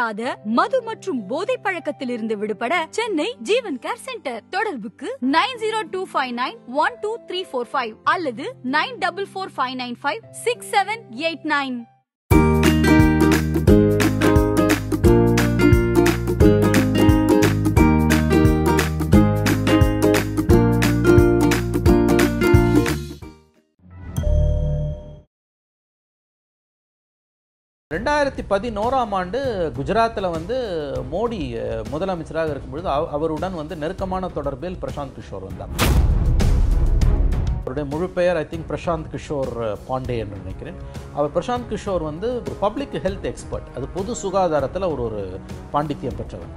இல்லாத மது மற்றும் போதை பழக்கத்திலிருந்து விடுபட சென்னை ஜீவன் கேர் சென்டர் தொடர்புக்கு nine zero two five nine one two three four five அல்லது nine double four five nine five six seven eight nine ரெண்டாயிரத்தி பதினோராம் ஆண்டு குஜராத்தில் வந்து மோடி முதலமைச்சராக இருக்கும்பொழுது அவருடன் வந்து நெருக்கமான தொடர்பில் பிரசாந்த் கிஷோர் வந்தார் அவருடைய முழு பெயர் ஐ திங்க் பிரசாந்த் கிஷோர் பாண்டே என்று நினைக்கிறேன் அவர் பிரசாந்த் கிஷோர் வந்து ஒரு பப்ளிக் ஹெல்த் எக்ஸ்பர்ட் அது பொது சுகாதாரத்தில் ஒரு ஒரு பாண்டித்யம் பெற்றவர்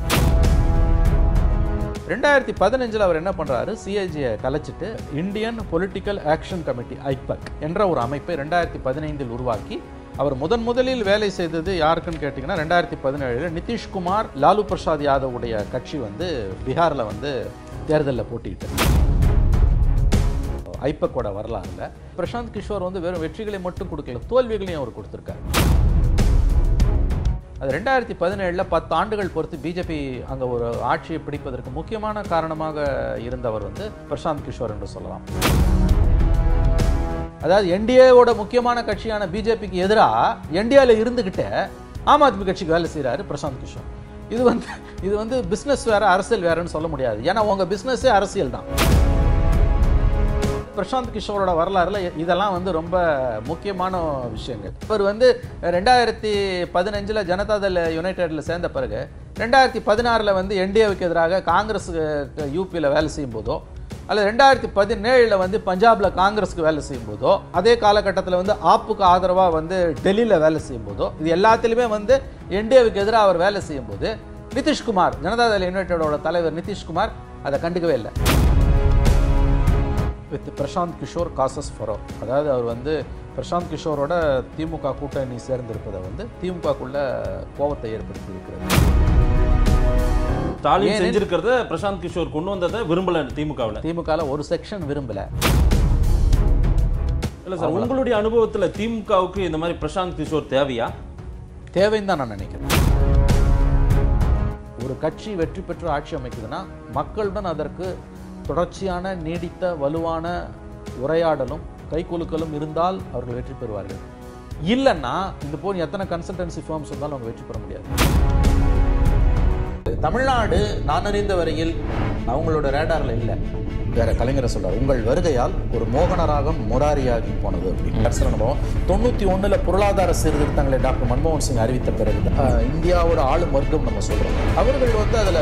ரெண்டாயிரத்தி பதினஞ்சில் அவர் என்ன பண்ணுறாரு சிஐஜியை கலைச்சிட்டு Indian political action committee IPAC என்ற ஒரு அமைப்பை ரெண்டாயிரத்தி பதினைந்தில் உருவாக்கி அவர் முதன் முதலில் வேலை செய்தது யாருக்குன்னு கேட்டிங்கன்னா ரெண்டாயிரத்தி பதினேழில் நிதிஷ்குமார் லாலு பிரசாத் யாதவ் உடைய கட்சி வந்து பீகாரில் வந்து தேர்தலில் போட்டிக்கிட்டு ஐப்பக்கோட வரலாறுல பிரசாந்த் கிஷோர் வந்து வெறும் வெற்றிகளை மட்டும் கொடுக்கல தோல்விகளையும் அவர் கொடுத்துருக்காரு அது ரெண்டாயிரத்தி பதினேழில் பத்து ஆண்டுகள் பொறுத்து பிஜேபி அங்கே ஒரு ஆட்சியை பிடிப்பதற்கு முக்கியமான காரணமாக இருந்தவர் வந்து பிரசாந்த் கிஷோர் என்று சொல்லலாம் அதாவது என்டிஏவோட முக்கியமான கட்சியான பிஜேபிக்கு எதிராக என்டிஏவில் இருந்துக்கிட்டே ஆம் ஆத்மி கட்சிக்கு வேலை செய்கிறாரு பிரசாந்த் கிஷோர் இது வந்து இது வந்து பிஸ்னஸ் வேறு அரசியல் வேறன்னு சொல்ல முடியாது ஏன்னா உங்கள் பிஸ்னஸே அரசியல் தான் பிரசாந்த் கிஷோரோட வரலாறுல இதெல்லாம் வந்து ரொம்ப முக்கியமான விஷயங்கள் இவர் வந்து ரெண்டாயிரத்தி பதினஞ்சில் ஜனதாதள யுனைடெடில் சேர்ந்த பிறகு ரெண்டாயிரத்தி பதினாறில் வந்து என்டிஏவுக்கு எதிராக காங்கிரஸுக்கு யூபியில் வேலை செய்யும் போதோ அல்ல ரெண்டாயிரத்தி பதினேழில் வந்து பஞ்சாபில் காங்கிரஸுக்கு வேலை செய்யும்போதோ அதே காலகட்டத்தில் வந்து ஆப்புக்கு ஆதரவாக வந்து டெல்லியில் வேலை செய்யும்போதோ இது எல்லாத்துலேயுமே வந்து என்டிஏவுக்கு எதிராக அவர் வேலை செய்யும்போது நிதிஷ்குமார் ஜனதாதள யுனைடோட தலைவர் நிதிஷ்குமார் அதை கண்டுக்கவே இல்லை வித் பிரசாந்த் கிஷோர் காசஸ் ஃபரோ அதாவது அவர் வந்து பிரசாந்த் கிஷோரோட திமுக கூட்டணி சேர்ந்திருப்பதை வந்து திமுகக்குள்ள கோபத்தை ஏற்படுத்தி இருக்கிறது ஸ்டாலின் செஞ்சிருக்கிறத பிரசாந்த் கிஷோர் கொண்டு வந்ததை விரும்பல திமுகவில் திமுகவில் ஒரு செக்ஷன் விரும்பல இல்லை சார் உங்களுடைய அனுபவத்தில் திமுகவுக்கு இந்த மாதிரி பிரசாந்த் கிஷோர் தேவையா தேவைன்னு தான் நான் நினைக்கிறேன் ஒரு கட்சி வெற்றி பெற்று ஆட்சி அமைக்குதுன்னா மக்களுடன் அதற்கு தொடர்ச்சியான நீடித்த வலுவான உரையாடலும் கைக்குலுக்கலும் இருந்தால் அவர்கள் வெற்றி பெறுவார்கள் இல்லைன்னா இந்த போல் எத்தனை கன்சல்டன்சி ஃபார்ம்ஸ் இருந்தாலும் அவங்க வெற்றி பெற முடியாது தமிழ்நாடு நான் அறிந்த வரையில் அவங்களோட ரேடாரில் இல்லை வேற கலைஞரை சொல்றாரு உங்கள் வருகையால் ஒரு மோகனராகம் முராரியாகி போனது அப்படின்னு அனுபவம் தொண்ணூத்தி ஒண்ணுல பொருளாதார சீர்திருத்தங்களை டாக்டர் மன்மோகன் சிங் அறிவித்த பிறகு இந்தியாவோட ஆளு மருத்துவம் நம்ம சொல்றோம் அவர்கள் வந்து அதுல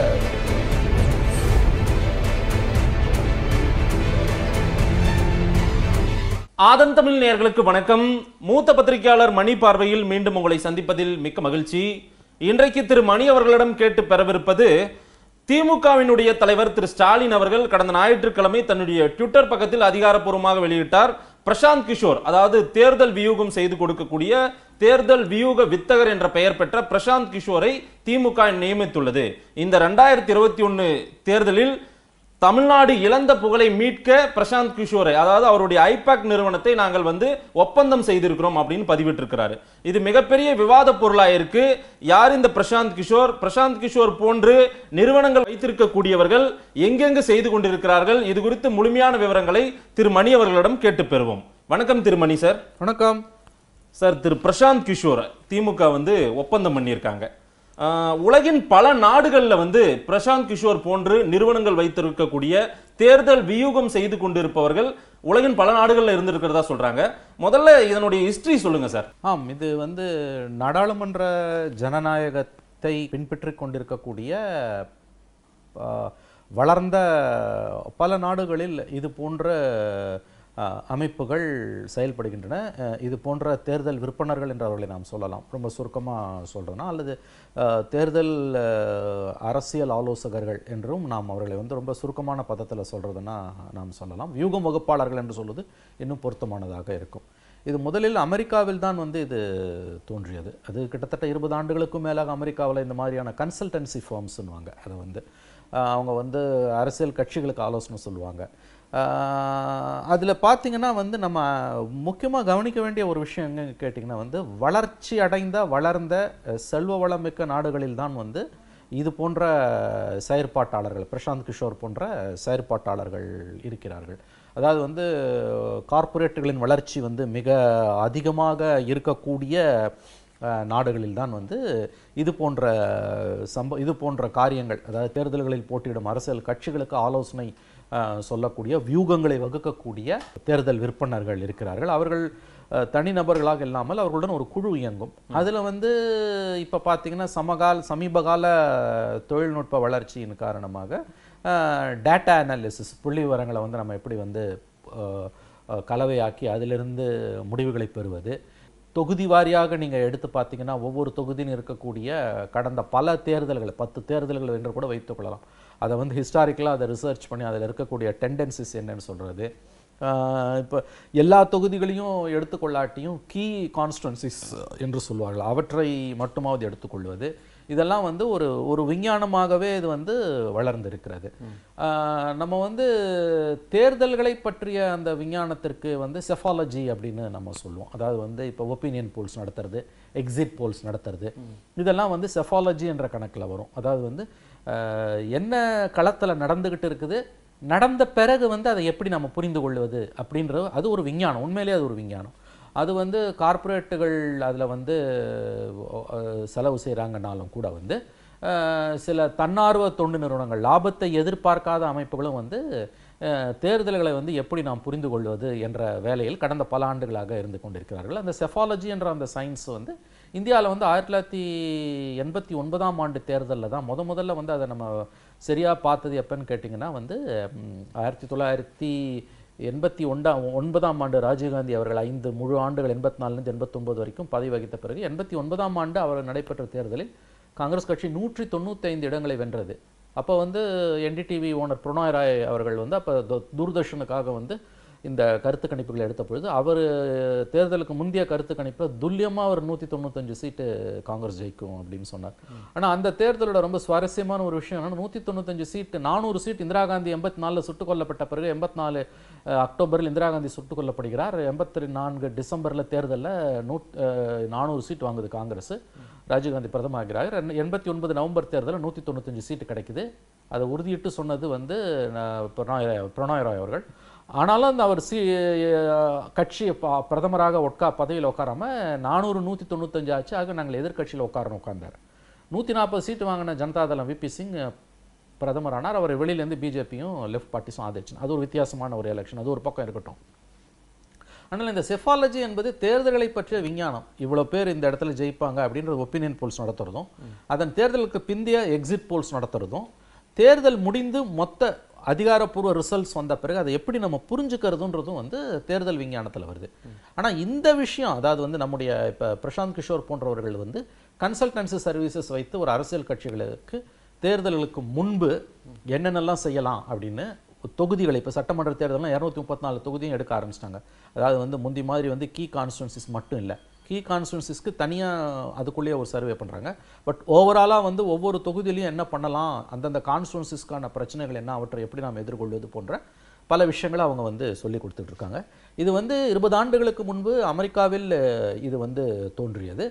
ஆதன் தமிழ் நேர்களுக்கு வணக்கம் மூத்த பத்திரிகையாளர் மணி பார்வையில் மீண்டும் உங்களை சந்திப்பதில் மிக்க மகிழ்ச்சி இன்றைக்கு திரு மணி அவர்களிடம் கேட்டு பெறவிருப்பது திமுகவினுடைய தலைவர் திரு ஸ்டாலின் அவர்கள் கடந்த ஞாயிற்றுக்கிழமை தன்னுடைய ட்விட்டர் பக்கத்தில் அதிகாரப்பூர்வமாக வெளியிட்டார் பிரசாந்த் கிஷோர் அதாவது தேர்தல் வியூகம் செய்து கொடுக்கக்கூடிய தேர்தல் வியூக வித்தகர் என்ற பெயர் பெற்ற பிரசாந்த் கிஷோரை திமுக நியமித்துள்ளது இந்த ரெண்டாயிரத்தி இருபத்தி ஒன்று தேர்தலில் தமிழ்நாடு இழந்த புகழை மீட்க பிரசாந்த் கிஷோரை அதாவது அவருடைய ஐபேக் நிறுவனத்தை நாங்கள் வந்து ஒப்பந்தம் செய்திருக்கிறோம் அப்படின்னு பதிவிட்டிருக்கிறாரு இது மிகப்பெரிய விவாத பொருளாக இருக்கு யார் இந்த பிரசாந்த் கிஷோர் பிரசாந்த் கிஷோர் போன்று நிறுவனங்கள் வைத்திருக்கக்கூடியவர்கள் எங்கெங்கு செய்து கொண்டிருக்கிறார்கள் இது குறித்து முழுமையான விவரங்களை திரு மணி அவர்களிடம் கேட்டு பெறுவோம் வணக்கம் திரு மணி சார் வணக்கம் சார் திரு பிரசாந்த் கிஷோர் திமுக வந்து ஒப்பந்தம் பண்ணியிருக்காங்க உலகின் பல நாடுகளில் வந்து பிரசாந்த் கிஷோர் போன்று நிறுவனங்கள் வைத்திருக்கக்கூடிய தேர்தல் வியூகம் செய்து கொண்டிருப்பவர்கள் உலகின் பல நாடுகளில் இருந்திருக்கிறதா சொல்கிறாங்க முதல்ல இதனுடைய ஹிஸ்ட்ரி சொல்லுங்கள் சார் ஆம் இது வந்து நாடாளுமன்ற ஜனநாயகத்தை பின்பற்றி கொண்டிருக்கக்கூடிய வளர்ந்த பல நாடுகளில் இது போன்ற அமைப்புகள் செயல்படுகின்றன இது போன்ற தேர்தல் விற்பனர்கள் என்று அவர்களை நாம் சொல்லலாம் ரொம்ப சுருக்கமாக சொல்கிறோன்னா அல்லது தேர்தல் அரசியல் ஆலோசகர்கள் என்றும் நாம் அவர்களை வந்து ரொம்ப சுருக்கமான பதத்தில் சொல்கிறதுன்னா நாம் சொல்லலாம் வியூகம் வகுப்பாளர்கள் என்று சொல்வது இன்னும் பொருத்தமானதாக இருக்கும் இது முதலில் அமெரிக்காவில் தான் வந்து இது தோன்றியது அது கிட்டத்தட்ட இருபது ஆண்டுகளுக்கும் மேலாக அமெரிக்காவில் இந்த மாதிரியான கன்சல்டன்சி ஃபார்ம்ஸ்னுவாங்க அதை வந்து அவங்க வந்து அரசியல் கட்சிகளுக்கு ஆலோசனை சொல்லுவாங்க அதில் பார்த்திங்கன்னா வந்து நம்ம முக்கியமாக கவனிக்க வேண்டிய ஒரு விஷயம் எங்கே கேட்டிங்கன்னா வந்து வளர்ச்சி அடைந்த வளர்ந்த செல்வ வளமிக்க நாடுகளில் தான் வந்து இது போன்ற செயற்பாட்டாளர்கள் பிரசாந்த் கிஷோர் போன்ற செயற்பாட்டாளர்கள் இருக்கிறார்கள் அதாவது வந்து கார்ப்பரேட்டுகளின் வளர்ச்சி வந்து மிக அதிகமாக இருக்கக்கூடிய நாடுகளில் தான் வந்து இது போன்ற சம்ப இது போன்ற காரியங்கள் அதாவது தேர்தல்களில் போட்டியிடும் அரசியல் கட்சிகளுக்கு ஆலோசனை சொல்லக்கூடிய வியூகங்களை வகுக்கக்கூடிய தேர்தல் விற்பனர்கள் இருக்கிறார்கள் அவர்கள் தனிநபர்களாக இல்லாமல் அவர்களுடன் ஒரு குழு இயங்கும் அதில் வந்து இப்போ பார்த்தீங்கன்னா சமகால சமீபகால தொழில்நுட்ப வளர்ச்சியின் காரணமாக டேட்டா அனாலிசிஸ் புள்ளி விவரங்களை வந்து நம்ம எப்படி வந்து கலவையாக்கி அதிலிருந்து முடிவுகளை பெறுவது தொகுதி வாரியாக நீங்கள் எடுத்து பார்த்தீங்கன்னா ஒவ்வொரு தொகுதியும் இருக்கக்கூடிய கடந்த பல தேர்தல்கள் பத்து தேர்தல்கள் என்று கூட வைத்துக்கொள்ளலாம் அதை வந்து ஹிஸ்டாரிக்கலாக அதை ரிசர்ச் பண்ணி அதில் இருக்கக்கூடிய டெண்டன்சிஸ் என்னன்னு சொல்கிறது இப்போ எல்லா தொகுதிகளையும் எடுத்துக்கொள்ளாட்டியும் கீ கான்ஸ்டன்சிஸ் என்று சொல்வார்கள் அவற்றை மட்டுமாவது எடுத்துக்கொள்வது இதெல்லாம் வந்து ஒரு ஒரு விஞ்ஞானமாகவே இது வந்து வளர்ந்திருக்கிறது நம்ம வந்து தேர்தல்களை பற்றிய அந்த விஞ்ஞானத்திற்கு வந்து செஃபாலஜி அப்படின்னு நம்ம சொல்லுவோம் அதாவது வந்து இப்போ ஒப்பீனியன் போல்ஸ் நடத்துறது எக்ஸிட் போல்ஸ் நடத்துறது இதெல்லாம் வந்து செஃபாலஜி என்ற கணக்கில் வரும் அதாவது வந்து என்ன களத்தில் நடந்துக்கிட்டு இருக்குது நடந்த பிறகு வந்து அதை எப்படி நம்ம புரிந்து கொள்வது அப்படின்றது அது ஒரு விஞ்ஞானம் உண்மையிலே அது ஒரு விஞ்ஞானம் அது வந்து கார்ப்பரேட்டுகள் அதில் வந்து செலவு செய்கிறாங்கனாலும் கூட வந்து சில தன்னார்வ தொண்டு நிறுவனங்கள் லாபத்தை எதிர்பார்க்காத அமைப்புகளும் வந்து தேர்தல்களை வந்து எப்படி நாம் புரிந்து கொள்வது என்ற வேலையில் கடந்த பல ஆண்டுகளாக இருந்து கொண்டிருக்கிறார்கள் அந்த செஃபாலஜி என்ற அந்த சயின்ஸ் வந்து இந்தியாவில் வந்து ஆயிரத்தி தொள்ளாயிரத்தி எண்பத்தி ஒன்பதாம் ஆண்டு தேர்தலில் தான் முத முதல்ல வந்து அதை நம்ம சரியாக பார்த்தது எப்போன்னு கேட்டிங்கன்னா வந்து ஆயிரத்தி தொள்ளாயிரத்தி எண்பத்தி ஒன்றாம் ஒன்பதாம் ஆண்டு ராஜீவ்காந்தி அவர்கள் ஐந்து முழு ஆண்டுகள் எண்பத்தி நாலுலேருந்து எண்பத்தொம்பது வரைக்கும் பதவி வகித்த பிறகு எண்பத்தி ஒன்பதாம் ஆண்டு அவர் நடைபெற்ற தேர்தலில் காங்கிரஸ் கட்சி நூற்றி தொண்ணூற்றி இடங்களை வென்றது அப்போ வந்து என்டிடிவி ஓனர் பிரணாய் ராய் அவர்கள் வந்து அப்போ தூர்தர்ஷனுக்காக வந்து இந்த கருத்து கணிப்புகளை எடுத்த பொழுது அவர் தேர்தலுக்கு முந்தைய கருத்து கணிப்பில் துல்லியமாக ஒரு நூற்றி தொண்ணூத்தஞ்சு சீட்டு காங்கிரஸ் ஜெயிக்கும் அப்படின்னு சொன்னார் ஆனால் அந்த தேர்தலோட ரொம்ப சுவாரஸ்யமான ஒரு விஷயம் என்னன்னா நூற்றி தொண்ணூத்தஞ்சு சீட்டு நானூறு சீட் இந்திரா காந்தி எண்பத்தி நாலில் சுட்டுக் கொல்லப்பட்ட பிறகு எண்பத்தி நாலு அக்டோபரில் இந்திரா காந்தி சுட்டுக் கொல்லப்படுகிறார் எண்பத்தி நான்கு டிசம்பரில் தேர்தலில் நூ நானூறு சீட் வாங்குது காங்கிரஸ் ராஜீவ்காந்தி பிரதமாகிறார் எண்பத்தி ஒன்பது நவம்பர் தேர்தலில் நூற்றி தொண்ணூத்தஞ்சு சீட்டு கிடைக்குது அதை உறுதியிட்டு சொன்னது வந்து பிரணாய் ராய் அவர்கள் ஆனாலும் அந்த அவர் சி கட்சி பிரதமராக உட்கா பதவியில் உட்காராமல் நானூறு நூற்றி தொண்ணூத்தஞ்சு ஆச்சு ஆக நாங்கள் எதிர்கட்சியில் உட்காரணும் உட்கார்ந்தார் நூற்றி நாற்பது சீட்டு வாங்கின ஜனதாதளம் விபி சிங் பிரதமரானார் அவர் வெளியிலேருந்து பிஜேபியும் லெஃப்ட் பார்ட்டிஸும் ஆதரிச்சு அது ஒரு வித்தியாசமான ஒரு எலெக்ஷன் அது ஒரு பக்கம் இருக்கட்டும் ஆனால் இந்த செஃபாலஜி என்பது தேர்தல்களை பற்றிய விஞ்ஞானம் இவ்வளோ பேர் இந்த இடத்துல ஜெயிப்பாங்க அப்படின்ற ஒப்பீனியன் போல்ஸ் நடத்துறதும் அதன் தேர்தலுக்கு பிந்தைய எக்ஸிட் போல்ஸ் நடத்துறதும் தேர்தல் முடிந்து மொத்த அதிகாரப்பூர்வ ரிசல்ட்ஸ் வந்த பிறகு அதை எப்படி நம்ம புரிஞ்சுக்கிறதுன்றதும் வந்து தேர்தல் விஞ்ஞானத்தில் வருது ஆனால் இந்த விஷயம் அதாவது வந்து நம்முடைய இப்போ பிரசாந்த் கிஷோர் போன்றவர்கள் வந்து கன்சல்டன்சி சர்வீசஸ் வைத்து ஒரு அரசியல் கட்சிகளுக்கு தேர்தல்களுக்கு முன்பு என்னென்னலாம் செய்யலாம் அப்படின்னு தொகுதிகளை இப்போ சட்டமன்ற தேர்தலாம் இரநூத்தி முப்பத்தி நாலு தொகுதியும் எடுக்க ஆரம்பிச்சிட்டாங்க அதாவது வந்து முந்தி மாதிரி வந்து கீ கான்ஸ்டுவன்சிஸ் மட்டும் இல்லை கீ கான்ஸ்டுவன்சிஸ்க்கு தனியாக அதுக்குள்ளேயே ஒரு சர்வே பண்ணுறாங்க பட் ஓவராலாக வந்து ஒவ்வொரு தொகுதியிலையும் என்ன பண்ணலாம் அந்தந்த கான்ஸ்டுவன்சிஸ்க்கான பிரச்சனைகள் என்ன அவற்றை எப்படி நாம் எதிர்கொள்வது போன்ற பல விஷயங்களை அவங்க வந்து சொல்லி கொடுத்துட்ருக்காங்க இது வந்து இருபது ஆண்டுகளுக்கு முன்பு அமெரிக்காவில் இது வந்து தோன்றியது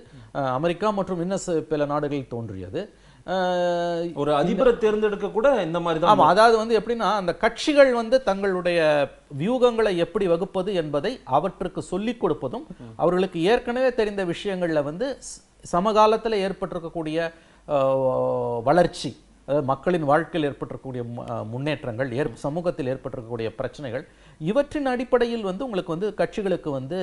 அமெரிக்கா மற்றும் இன்னும் பல நாடுகளில் தோன்றியது ஒரு அதிபரை தேர்ந்தெடுக்க கூட இந்த மாதிரி தான் ஆமாம் அதாவது வந்து எப்படின்னா அந்த கட்சிகள் வந்து தங்களுடைய வியூகங்களை எப்படி வகுப்பது என்பதை அவற்றுக்கு சொல்லிக் கொடுப்பதும் அவர்களுக்கு ஏற்கனவே தெரிந்த விஷயங்களில் வந்து சமகாலத்தில் ஏற்பட்டிருக்கக்கூடிய வளர்ச்சி அதாவது மக்களின் வாழ்க்கையில் ஏற்பட்டிருக்கக்கூடிய முன்னேற்றங்கள் ஏற் சமூகத்தில் ஏற்பட்டிருக்கக்கூடிய பிரச்சனைகள் இவற்றின் அடிப்படையில் வந்து உங்களுக்கு வந்து கட்சிகளுக்கு வந்து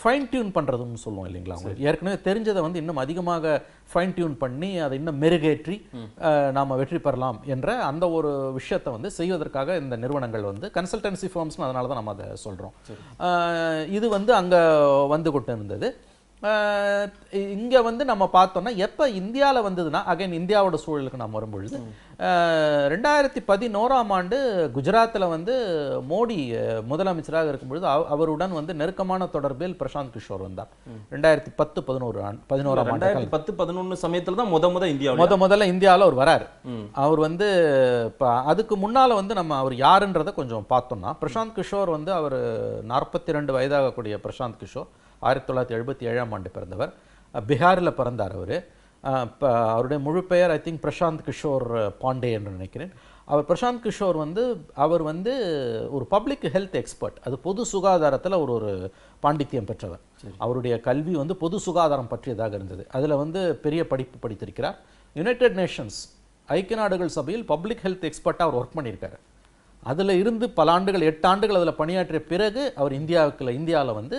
ஃபைன் டியூன் பண்ணுறதுன்னு சொல்லுவோம் இல்லைங்களா ஏற்கனவே தெரிஞ்சதை வந்து இன்னும் அதிகமாக ஃபைன் டியூன் பண்ணி அதை இன்னும் மெருகேற்றி நாம் வெற்றி பெறலாம் என்ற அந்த ஒரு விஷயத்தை வந்து செய்வதற்காக இந்த நிறுவனங்கள் வந்து கன்சல்டன்சி ஃபார்ம்ஸ்னு அதனால தான் நம்ம அதை சொல்கிறோம் இது வந்து அங்கே வந்து கொண்டு இருந்தது இங்கே வந்து நம்ம பார்த்தோம்னா எப்போ இந்தியாவில் வந்ததுன்னா அகைன் இந்தியாவோட சூழலுக்கு நாம் வரும்பொழுது ரெண்டாயிரத்தி பதினோராம் ஆண்டு குஜராத்தில் வந்து மோடி முதலமைச்சராக இருக்கும்பொழுது அவருடன் வந்து நெருக்கமான தொடர்பில் பிரசாந்த் கிஷோர் வந்தார் ரெண்டாயிரத்தி பத்து பதினோரு ஆண்டு பதினோராம் ஆண்டு பத்து பதினொன்று சமயத்தில் தான் முத முத இந்தியா முத முதல்ல இந்தியாவில் அவர் வராரு அவர் வந்து இப்போ அதுக்கு முன்னால் வந்து நம்ம அவர் யாருன்றதை கொஞ்சம் பார்த்தோம்னா பிரசாந்த் கிஷோர் வந்து அவர் நாற்பத்தி ரெண்டு வயதாகக்கூடிய பிரசாந்த் கிஷோர் ஆயிரத்தி தொள்ளாயிரத்தி எழுபத்தி ஏழாம் ஆண்டு பிறந்தவர் பீகாரில் பிறந்தார் அவர் இப்போ அவருடைய முழு பெயர் ஐ திங்க் பிரசாந்த் கிஷோர் பாண்டே என்று நினைக்கிறேன் அவர் பிரசாந்த் கிஷோர் வந்து அவர் வந்து ஒரு பப்ளிக் ஹெல்த் எக்ஸ்பர்ட் அது பொது சுகாதாரத்தில் ஒரு ஒரு பாண்டித்யம் பெற்றவர் அவருடைய கல்வி வந்து பொது சுகாதாரம் பற்றியதாக இருந்தது அதில் வந்து பெரிய படிப்பு படித்திருக்கிறார் யுனைடெட் நேஷன்ஸ் ஐக்கிய நாடுகள் சபையில் பப்ளிக் ஹெல்த் எக்ஸ்பர்ட்டாக அவர் ஒர்க் பண்ணியிருக்காரு அதில் இருந்து பல ஆண்டுகள் எட்டு ஆண்டுகள் அதில் பணியாற்றிய பிறகு அவர் இந்தியாவுக்கு இந்தியாவில் வந்து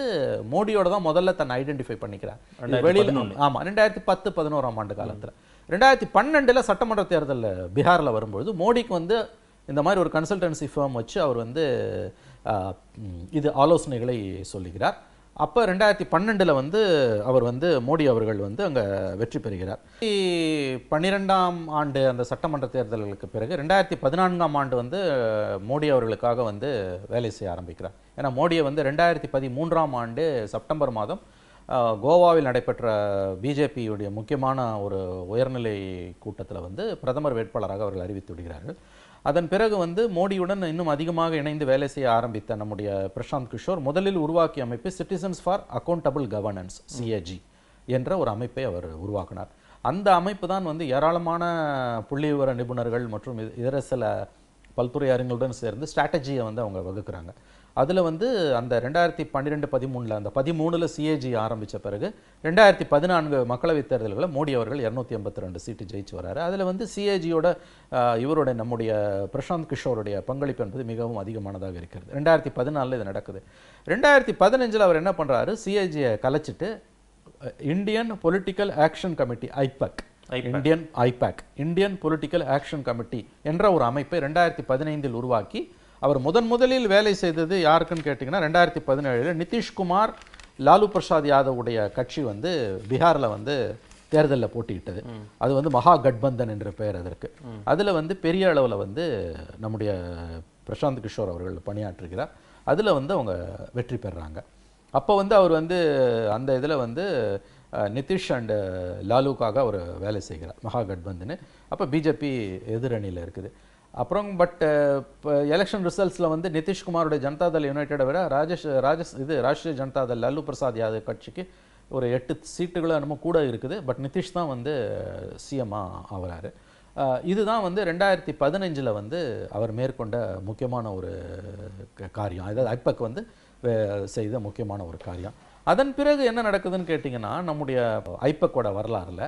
மோடியோட தான் முதல்ல தன்னை ஐடென்டிஃபை பண்ணிக்கிறார் வெளியில் ஆமாம் ரெண்டாயிரத்தி பத்து பதினோராம் ஆண்டு காலத்தில் ரெண்டாயிரத்தி பன்னெண்டில் சட்டமன்ற தேர்தலில் பீகாரில் வரும்பொழுது மோடிக்கு வந்து இந்த மாதிரி ஒரு கன்சல்டன்சி ஃபார்ம் வச்சு அவர் வந்து இது ஆலோசனைகளை சொல்லுகிறார் அப்போ ரெண்டாயிரத்தி பன்னெண்டில் வந்து அவர் வந்து மோடி அவர்கள் வந்து அங்கே வெற்றி பெறுகிறார் பன்னிரெண்டாம் ஆண்டு அந்த சட்டமன்ற தேர்தல்களுக்கு பிறகு ரெண்டாயிரத்தி பதினான்காம் ஆண்டு வந்து மோடி அவர்களுக்காக வந்து வேலை செய்ய ஆரம்பிக்கிறார் ஏன்னா மோடியை வந்து ரெண்டாயிரத்தி பதிமூன்றாம் ஆண்டு செப்டம்பர் மாதம் கோவாவில் நடைபெற்ற பிஜேபியுடைய முக்கியமான ஒரு உயர்நிலை கூட்டத்தில் வந்து பிரதமர் வேட்பாளராக அவர்கள் அறிவித்து விடுகிறார்கள் அதன் பிறகு வந்து மோடியுடன் இன்னும் அதிகமாக இணைந்து வேலை செய்ய ஆரம்பித்த நம்முடைய பிரசாந்த் கிஷோர் முதலில் உருவாக்கிய அமைப்பு citizens for accountable governance CAG என்ற ஒரு அமைப்பை அவர் உருவாக்கினார் அந்த அமைப்பு தான் வந்து ஏராளமான புள்ளி விவர நிபுணர்கள் மற்றும் இதர சில பல்துறை அறிஞர்களுடன் சேர்ந்து ஸ்ட்ராட்டஜியை வந்து அவங்க வகுக்கிறாங்க அதில் வந்து அந்த ரெண்டாயிரத்தி பன்னிரெண்டு பதிமூணில் அந்த பதிமூணில் சிஏஜி ஆரம்பித்த பிறகு ரெண்டாயிரத்தி பதினான்கு மக்களவைத் தேர்தல்களில் மோடி அவர்கள் இரநூத்தி எண்பத்தி ரெண்டு சீட்டு ஜெயிச்சு வராரு அதில் வந்து சிஏஜியோட இவருடைய நம்முடைய பிரசாந்த் கிஷோருடைய பங்களிப்பு என்பது மிகவும் அதிகமானதாக இருக்கிறது ரெண்டாயிரத்தி பதினாலில் இது நடக்குது ரெண்டாயிரத்தி பதினஞ்சில் அவர் என்ன பண்ணுறாரு சிஏஜியை கலைச்சிட்டு Indian political action committee IPAC Indian IPAC Indian political action committee என்ற ஒரு அமைப்பை ரெண்டாயிரத்தி பதினைந்தில் உருவாக்கி அவர் முதன் முதலில் வேலை செய்தது யாருக்குன்னு கேட்டிங்கன்னா ரெண்டாயிரத்தி பதினேழில் நிதிஷ்குமார் லாலு பிரசாத் யாதவுடைய கட்சி வந்து பீகாரில் வந்து தேர்தலில் போட்டியிட்டது அது வந்து மகா கட்பந்தன் என்ற பெயர் அதற்கு அதில் வந்து பெரிய அளவில் வந்து நம்முடைய பிரசாந்த் கிஷோர் அவர்கள் பணியாற்றுகிறார் அதில் வந்து அவங்க வெற்றி பெறுறாங்க அப்போ வந்து அவர் வந்து அந்த இதில் வந்து நிதிஷ் அண்டு லாலுக்காக அவர் வேலை செய்கிறார் மகா கட்பந்தன் அப்போ பிஜேபி எதிரணியில் இருக்குது அப்புறம் பட் எலெக்ஷன் ரிசல்ட்ஸில் வந்து ஜனதா ஜனதாதள் யுனைடெடை விட ராஜேஷ் ராஜஸ் இது ராஷ்ட்ரிய ஜனதாதள் லல்லு பிரசாத் யாதவ் கட்சிக்கு ஒரு எட்டு சீட்டுகளும் என்னமோ கூட இருக்குது பட் நிதிஷ் தான் வந்து சிஎம்மாக ஆகிறாரு இதுதான் வந்து ரெண்டாயிரத்தி பதினஞ்சில் வந்து அவர் மேற்கொண்ட முக்கியமான ஒரு காரியம் அதாவது ஐபக் வந்து செய்த முக்கியமான ஒரு காரியம் அதன் பிறகு என்ன நடக்குதுன்னு கேட்டிங்கன்னா நம்முடைய ஐபக்கோட வரலாறில்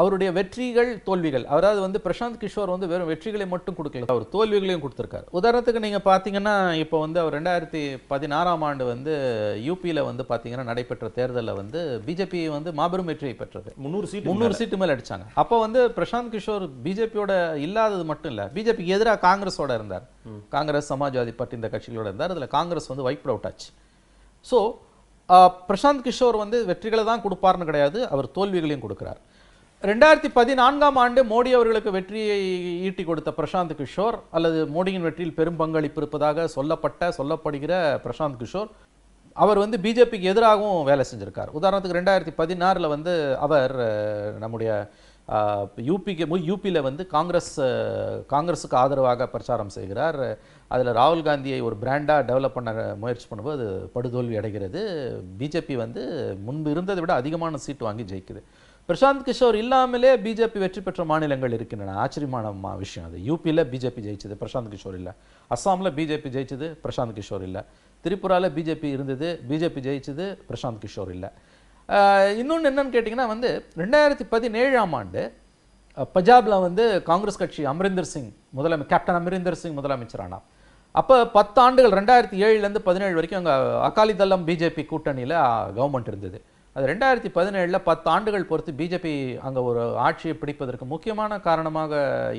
அவருடைய வெற்றிகள் தோல்விகள் அதாவது வந்து பிரசாந்த் கிஷோர் வந்து வெறும் வெற்றிகளை மட்டும் கொடுக்கல அவர் தோல்விகளையும் கொடுத்துருக்காரு உதாரணத்துக்கு நீங்கள் பார்த்தீங்கன்னா இப்போ வந்து அவர் ரெண்டாயிரத்தி பதினாறாம் ஆண்டு வந்து யூபியில் வந்து பார்த்தீங்கன்னா நடைபெற்ற தேர்தலில் வந்து பிஜேபி வந்து மாபெரும் வெற்றியை பெற்றது முந்நூறு சீட் முந்நூறு சீட்டு மேலே அடித்தாங்க அப்போ வந்து பிரசாந்த் கிஷோர் பிஜேபியோட இல்லாதது மட்டும் இல்லை பிஜேபிக்கு எதிராக காங்கிரஸோட இருந்தார் காங்கிரஸ் சமாஜ்வாதி பார்ட்டி இந்த கட்சிகளோட இருந்தார் அதில் காங்கிரஸ் வந்து வைப் அவுட் ஆச்சு ஸோ பிரசாந்த் கிஷோர் வந்து வெற்றிகளை தான் கொடுப்பார்னு கிடையாது அவர் தோல்விகளையும் கொடுக்குறார் ரெண்டாயிரத்தி பதினான்காம் ஆண்டு மோடி அவர்களுக்கு வெற்றியை ஈட்டி கொடுத்த பிரசாந்த் கிஷோர் அல்லது மோடியின் வெற்றியில் பெரும் பங்களிப்பு இருப்பதாக சொல்லப்பட்ட சொல்லப்படுகிற பிரசாந்த் கிஷோர் அவர் வந்து பிஜேபிக்கு எதிராகவும் வேலை செஞ்சுருக்கார் உதாரணத்துக்கு ரெண்டாயிரத்தி பதினாறில் வந்து அவர் நம்முடைய யூபிக்கு மு யூபியில் வந்து காங்கிரஸ் காங்கிரஸுக்கு ஆதரவாக பிரச்சாரம் செய்கிறார் அதில் ராகுல் காந்தியை ஒரு பிராண்டாக டெவலப் பண்ண முயற்சி பண்ணும்போது படுதோல்வி அடைகிறது பிஜேபி வந்து முன்பு இருந்ததை விட அதிகமான சீட் வாங்கி ஜெயிக்குது பிரசாந்த் கிஷோர் இல்லாமலே பிஜேபி வெற்றி பெற்ற மாநிலங்கள் இருக்கின்றன ஆச்சரியமான விஷயம் அது யூபியில் பிஜேபி ஜெயிச்சது பிரசாந்த் கிஷோர் இல்லை அஸ்ஸாமில் பிஜேபி ஜெயிச்சது பிரசாந்த் கிஷோர் இல்லை திரிபுராவில் பிஜேபி இருந்தது பிஜேபி ஜெயிச்சது பிரசாந்த் கிஷோர் இல்லை இன்னொன்று என்னன்னு கேட்டிங்கன்னா வந்து ரெண்டாயிரத்தி பதினேழாம் ஆண்டு பஞ்சாபில் வந்து காங்கிரஸ் கட்சி அமரிந்தர் சிங் முதலமை கேப்டன் அமரிந்தர் சிங் முதலமைச்சரானா அப்போ பத்து ஆண்டுகள் ரெண்டாயிரத்தி ஏழுலேருந்து பதினேழு வரைக்கும் அங்கே அகாலி தளம் பிஜேபி கூட்டணியில் கவர்மெண்ட் இருந்தது அது ரெண்டாயிரத்தி பதினேழில் பத்து ஆண்டுகள் பொறுத்து பிஜேபி அங்கே ஒரு ஆட்சியை பிடிப்பதற்கு முக்கியமான காரணமாக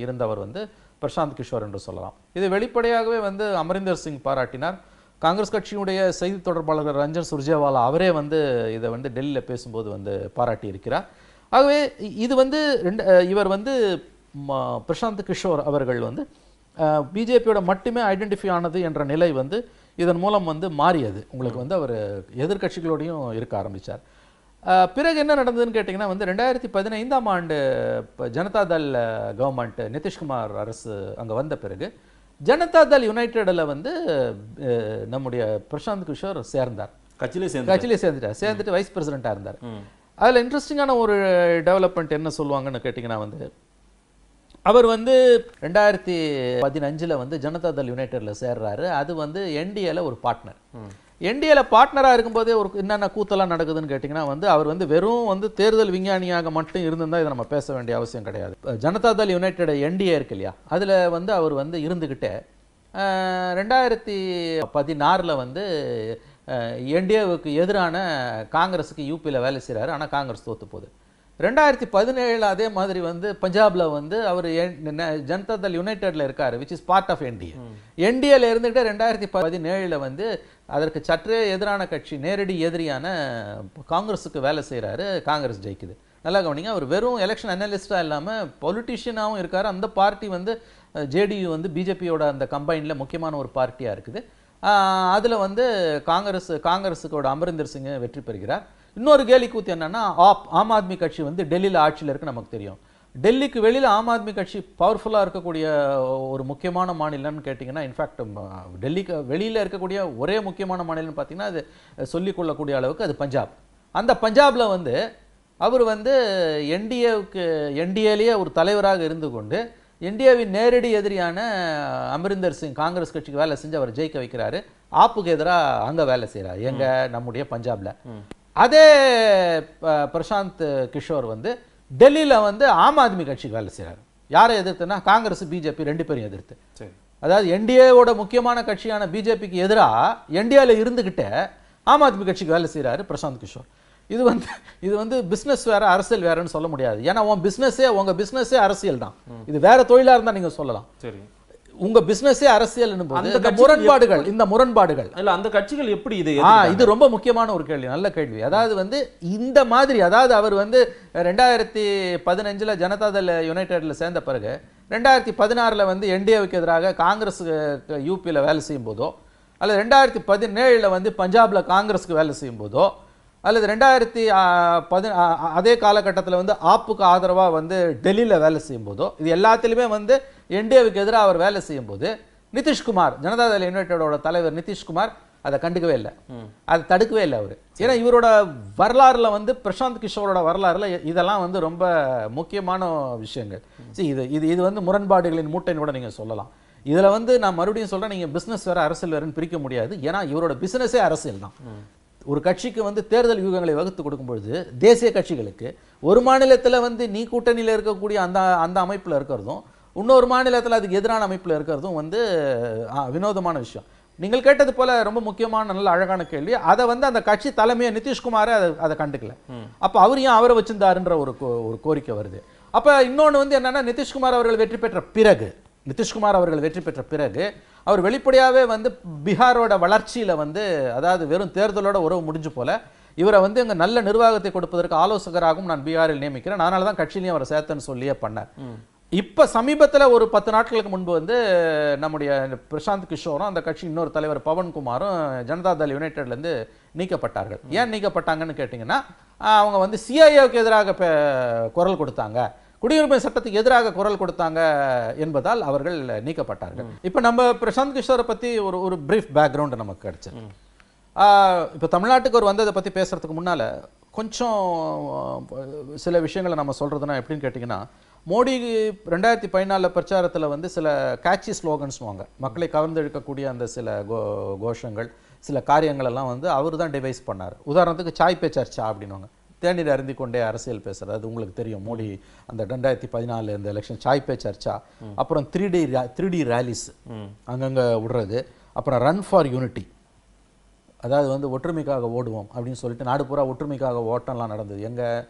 இருந்தவர் வந்து பிரசாந்த் கிஷோர் என்று சொல்லலாம் இது வெளிப்படையாகவே வந்து அமரிந்தர் சிங் பாராட்டினார் காங்கிரஸ் கட்சியினுடைய செய்தி தொடர்பாளர் ரஞ்சன் சுர்ஜேவாலா அவரே வந்து இதை வந்து டெல்லியில் பேசும்போது வந்து பாராட்டி இருக்கிறார் ஆகவே இது வந்து ரெண்டு இவர் வந்து பிரசாந்த் கிஷோர் அவர்கள் வந்து பிஜேபியோட மட்டுமே ஐடென்டிஃபை ஆனது என்ற நிலை வந்து இதன் மூலம் வந்து மாறியது உங்களுக்கு வந்து அவர் எதிர்கட்சிகளோடையும் இருக்க ஆரம்பித்தார் பிறகு என்ன நடந்ததுன்னு கேட்டிங்கன்னா வந்து ரெண்டாயிரத்தி பதினைந்தாம் ஆண்டு ஜனதா தள் கவர்மெண்ட் நிதிஷ்குமார் அரசு அங்கே வந்த பிறகு ஜனதா தள் யுனைடெடில் வந்து நம்முடைய பிரசாந்த் கிஷோர் சேர்ந்தார் கட்சியிலே சேர்ந்து கட்சியிலே சேர்ந்துட்டார் சேர்ந்துட்டு வைஸ் பிரசிடெண்ட்டாக இருந்தார் அதில் இன்ட்ரெஸ்டிங்கான ஒரு டெவலப்மெண்ட் என்ன சொல்லுவாங்கன்னு கேட்டிங்கன்னா வந்து அவர் வந்து ரெண்டாயிரத்தி பதினஞ்சில் வந்து ஜனதா தள் யுனைடெடில் சேர்றாரு அது வந்து என்டிஏல ஒரு பார்ட்னர் என்டிஏல பார்ட்னராக இருக்கும்போதே ஒரு என்னென்ன கூத்தெல்லாம் நடக்குதுன்னு கேட்டிங்கன்னா வந்து அவர் வந்து வெறும் வந்து தேர்தல் விஞ்ஞானியாக மட்டும் இருந்திருந்தால் இதை நம்ம பேச வேண்டிய அவசியம் கிடையாது ஜனதா தள் யுனைடெட் என்டிஏ இருக்கு இல்லையா அதில் வந்து அவர் வந்து இருந்துக்கிட்டே ரெண்டாயிரத்தி பதினாறில் வந்து என்டிஏவுக்கு எதிரான காங்கிரஸுக்கு யூபியில் வேலை செய்கிறாரு ஆனால் காங்கிரஸ் தோற்று போகுது ரெண்டாயிரத்தி பதினேழில் அதே மாதிரி வந்து பஞ்சாப்ல வந்து அவர் ஜனதா தள் யுனைடெட்ல இருக்காரு which is part of NDA என்டிஏல இருந்துகிட்டு ரெண்டாயிரத்தி பதினேழில் வந்து அதற்கு சற்றே எதிரான கட்சி நேரடி எதிரியான காங்கிரஸுக்கு வேலை செய்கிறாரு காங்கிரஸ் ஜெயிக்குது நல்லா கவனிங்க அவர் வெறும் எலெக்ஷன் அனலிஸ்டாக இல்லாமல் பொலிட்டிஷியனாகவும் இருக்கார் அந்த பார்ட்டி வந்து ஜேடியு வந்து பிஜேபியோட அந்த கம்பைனில் முக்கியமான ஒரு பார்ட்டியாக இருக்குது அதில் வந்து காங்கிரஸ் காங்கிரஸுக்கோட அமரிந்தர் சிங் வெற்றி பெறுகிறார் இன்னொரு கேலி கூத்து என்னன்னா ஆப் ஆம் ஆத்மி கட்சி வந்து டெல்லியில் ஆட்சியில் இருக்கு நமக்கு தெரியும் டெல்லிக்கு வெளியில் ஆம் ஆத்மி கட்சி பவர்ஃபுல்லாக இருக்கக்கூடிய ஒரு முக்கியமான மாநிலம்னு கேட்டிங்கன்னா இன்ஃபேக்ட் டெல்லிக்கு வெளியில் இருக்கக்கூடிய ஒரே முக்கியமான மாநிலம்னு பார்த்தீங்கன்னா அது சொல்லிக்கொள்ளக்கூடிய அளவுக்கு அது பஞ்சாப் அந்த பஞ்சாபில் வந்து அவர் வந்து என்டிஏவுக்கு என்டிஏலேயே ஒரு தலைவராக இருந்து கொண்டு இந்தியாவின் நேரடி எதிரியான அமரிந்தர் சிங் காங்கிரஸ் கட்சிக்கு வேலை செஞ்சு அவர் ஜெயிக்க வைக்கிறாரு ஆப்புக்கு எதிராக அங்கே வேலை செய்கிறார் எங்கள் நம்முடைய பஞ்சாபில் அதே பிரசாந்த் கிஷோர் வந்து டெல்லியில் வந்து ஆம் ஆத்மி கட்சிக்கு வேலை செய்கிறார் யாரை எதிர்த்துனா காங்கிரஸ் பிஜேபி ரெண்டு பேரும் எதிர்த்து அதாவது என்டிஏவோட முக்கியமான கட்சியான பிஜேபிக்கு எதிராக என்டிஏவில் இருந்துக்கிட்டே ஆம் ஆத்மி கட்சிக்கு வேலை செய்கிறாரு பிரசாந்த் கிஷோர் இது வந்து இது வந்து பிஸ்னஸ் வேறு அரசியல் வேறுன்னு சொல்ல முடியாது ஏன்னா உன் பிஸ்னஸே உங்கள் பிஸ்னஸே அரசியல் தான் இது வேறு தொழிலாக இருந்தால் நீங்கள் சொல்லலாம் சரி உங்க பிசினஸே அரசியல் அந்த முரண்பாடுகள் இந்த முரண்பாடுகள் இல்ல அந்த கட்சிகள் எப்படி இது இது ரொம்ப முக்கியமான ஒரு கேள்வி நல்ல கேள்வி அதாவது வந்து இந்த மாதிரி அதாவது அவர் வந்து ரெண்டாயிரத்தி பதினஞ்சுல தள யுனைடெட்ல சேர்ந்த பிறகு ரெண்டாயிரத்தி பதினாறுல வந்து என்டிஏவுக்கு எதிராக காங்கிரஸ் யூபியில் வேலை செய்யும் போதோ அல்லது ரெண்டாயிரத்தி பதினேழில் வந்து பஞ்சாப்ல காங்கிரஸுக்கு வேலை செய்யும் போதோ அல்லது ரெண்டாயிரத்தி பதி அதே காலகட்டத்தில் வந்து ஆப்புக்கு ஆதரவாக வந்து டெல்லியில் வேலை போதோ இது எல்லாத்திலுமே வந்து என்டிஏவுக்கு எதிராக அவர் வேலை செய்யும்போது நிதிஷ்குமார் ஜனதாதள யுனைடோட தலைவர் நிதிஷ்குமார் அதை கண்டுக்கவே இல்லை அதை தடுக்கவே இல்லை அவர் ஏன்னா இவரோட வரலாறுல வந்து பிரசாந்த் கிஷோரோட வரலாறுல இதெல்லாம் வந்து ரொம்ப முக்கியமான விஷயங்கள் சரி இது இது இது வந்து முரண்பாடுகளின் மூட்டைன்னு கூட நீங்கள் சொல்லலாம் இதில் வந்து நான் மறுபடியும் சொல்கிறேன் நீங்கள் பிஸ்னஸ் வேறு அரசியல் வேறுன்னு பிரிக்க முடியாது ஏன்னா இவரோட பிஸ்னஸே அரசியல் தான் ஒரு கட்சிக்கு வந்து தேர்தல் யூகங்களை வகுத்து கொடுக்கும் பொழுது தேசிய கட்சிகளுக்கு ஒரு மாநிலத்தில் வந்து நீ கூட்டணியில் இருக்கக்கூடிய அந்த அந்த அமைப்பில் இருக்கிறதும் இன்னொரு மாநிலத்தில் அதுக்கு எதிரான அமைப்பில் இருக்கிறதும் வந்து வினோதமான விஷயம் நீங்கள் கேட்டது போல ரொம்ப முக்கியமான நல்ல அழகான கேள்வி அதை வந்து அந்த கட்சி தலைமையை நிதிஷ்குமாரே அதை அதை கண்டுக்கல அப்போ அவர் ஏன் அவரை வச்சிருந்தாருன்ற ஒரு ஒரு கோரிக்கை வருது அப்போ இன்னொன்று வந்து என்னென்னா நிதிஷ்குமார் அவர்கள் வெற்றி பெற்ற பிறகு நிதிஷ்குமார் அவர்கள் வெற்றி பெற்ற பிறகு அவர் வெளிப்படையாகவே வந்து பீகாரோட வளர்ச்சியில் வந்து அதாவது வெறும் தேர்தலோட உறவு முடிஞ்சு போல இவரை வந்து எங்கள் நல்ல நிர்வாகத்தை கொடுப்பதற்கு ஆலோசகராகவும் நான் பீகாரில் நியமிக்கிறேன் அதனால தான் கட்சியிலையும் அவரை சேர்த்தேன்னு சொல்லியே பண்ணார் இப்போ சமீபத்தில் ஒரு பத்து நாட்களுக்கு முன்பு வந்து நம்முடைய பிரசாந்த் கிஷோரும் அந்த கட்சி இன்னொரு தலைவர் பவன்குமாரும் ஜனதா தள் யுனைடெட்லேருந்து நீக்கப்பட்டார்கள் ஏன் நீக்கப்பட்டாங்கன்னு கேட்டிங்கன்னா அவங்க வந்து சிஐஏவுக்கு எதிராக குரல் கொடுத்தாங்க குடியுரிமை சட்டத்துக்கு எதிராக குரல் கொடுத்தாங்க என்பதால் அவர்கள் நீக்கப்பட்டார்கள் இப்போ நம்ம பிரசாந்த் கிஷோரை பற்றி ஒரு ஒரு பிரீஃப் பேக்ரவுண்டு நமக்கு கிடச்சிது இப்போ தமிழ்நாட்டுக்கு ஒரு வந்ததை பற்றி பேசுகிறதுக்கு முன்னால் கொஞ்சம் சில விஷயங்களை நம்ம சொல்கிறதுனா எப்படின்னு கேட்டிங்கன்னா மோடி ரெண்டாயிரத்தி பதினாலில் பிரச்சாரத்தில் வந்து சில கேட்சி ஸ்லோகன்ஸ் வாங்க மக்களை கவர்ந்தெழுக்கக்கூடிய அந்த சில கோ கோஷங்கள் சில காரியங்களெல்லாம் வந்து அவர் தான் டிவைஸ் பண்ணார் உதாரணத்துக்கு சாய் பே சர்ச்சா அப்படின்வாங்க தேநீர் அருந்தி கொண்டே அரசியல் பேசுறது அது உங்களுக்கு தெரியும் மோடி அந்த ரெண்டாயிரத்தி பதினாலு இந்த எலெக்ஷன் சாய் பே சர்ச்சா அப்புறம் three D three D rallies அங்கங்கே விடுறது அப்புறம் ரன் ஃபார் யூனிட்டி அதாவது வந்து ஒற்றுமைக்காக ஓடுவோம் அப்படின்னு சொல்லிட்டு நாடு பூரா ஒற்றுமைக்காக ஓட்டம்லாம் நடந்தது எங்கள்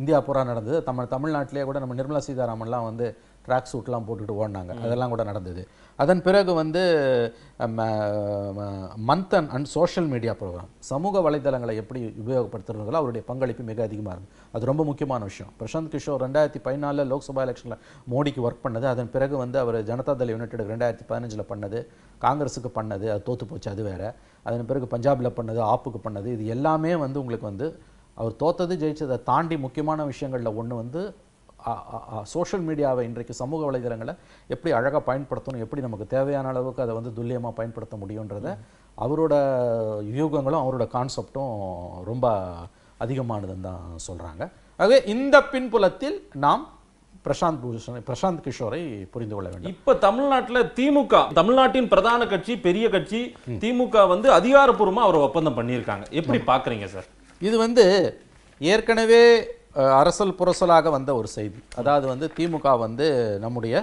இந்தியா பூரா நடந்தது தமிழ் தமிழ்நாட்டிலேயே கூட நம்ம நிர்மலா சீதாராமன்லாம் வந்து ட்ராக் சூட்லாம் போட்டுட்டு ஓடினாங்க அதெல்லாம் கூட நடந்தது அதன் பிறகு வந்து Manthan and social media program சமூக வலைதளங்களை எப்படி உபயோகப்படுத்துறதுங்களோ அவருடைய பங்களிப்பு மிக அதிகமாக இருக்குது அது ரொம்ப முக்கியமான விஷயம் பிரசாந்த் கிஷோர் ரெண்டாயிரத்தி பதினாலில் லோக்சபா எலெக்ஷனில் மோடிக்கு ஒர்க் பண்ணது அதன் பிறகு வந்து அவர் ஜனதாதள் யுனைடெட் ரெண்டாயிரத்தி பதினஞ்சில் பண்ணது காங்கிரஸுக்கு பண்ணது அது தோற்று போச்சு அது வேறு அதன் பிறகு பஞ்சாபில் பண்ணது ஆப்புக்கு பண்ணது இது எல்லாமே வந்து உங்களுக்கு வந்து அவர் தோத்தது ஜெயிச்சதை தாண்டி முக்கியமான விஷயங்களில் ஒன்று வந்து சோஷியல் மீடியாவை இன்றைக்கு சமூக வலைதளங்களை எப்படி அழகாக பயன்படுத்தணும் எப்படி நமக்கு தேவையான அளவுக்கு அதை வந்து துல்லியமாக பயன்படுத்த முடியுன்றத அவரோட யூகங்களும் அவரோட கான்செப்டும் ரொம்ப அதிகமானதுன்னு தான் சொல்கிறாங்க ஆகவே இந்த பின்புலத்தில் நாம் பிரசாந்த் பூஷன் பிரசாந்த் கிஷோரை புரிந்து கொள்ள வேண்டும் இப்ப தமிழ்நாட்டில் திமுக தமிழ்நாட்டின் பிரதான கட்சி பெரிய கட்சி திமுக வந்து அதிகாரப்பூர்வமாக அவர் ஒப்பந்தம் பண்ணியிருக்காங்க எப்படி பார்க்குறீங்க சார் இது வந்து ஏற்கனவே அரசல் புரசலாக வந்த ஒரு செய்தி அதாவது வந்து திமுக வந்து நம்முடைய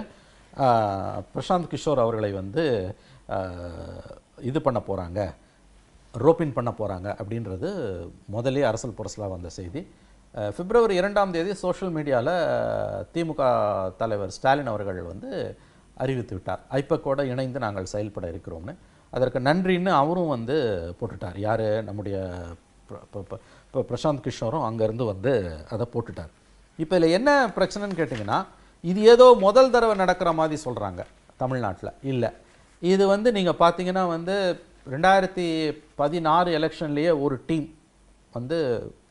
பிரசாந்த் கிஷோர் அவர்களை வந்து இது பண்ண போகிறாங்க ரோப்பின் பண்ண போகிறாங்க அப்படின்றது முதலே அரசல் புரசலாக வந்த செய்தி பிப்ரவரி இரண்டாம் தேதி சோஷியல் மீடியாவில் திமுக தலைவர் ஸ்டாலின் அவர்கள் வந்து அறிவித்து விட்டார் ஐப்பக்கோட இணைந்து நாங்கள் செயல்பட இருக்கிறோம்னு அதற்கு நன்றின்னு அவரும் வந்து போட்டுட்டார் யார் நம்முடைய இப்போ பிரசாந்த் கிஷோரும் அங்கேருந்து வந்து அதை போட்டுட்டார் இப்போ இதில் என்ன பிரச்சனைன்னு கேட்டிங்கன்னா இது ஏதோ முதல் தடவை நடக்கிற மாதிரி சொல்கிறாங்க தமிழ்நாட்டில் இல்லை இது வந்து நீங்கள் பார்த்தீங்கன்னா வந்து ரெண்டாயிரத்தி பதினாறு எலெக்ஷன்லேயே ஒரு டீம் வந்து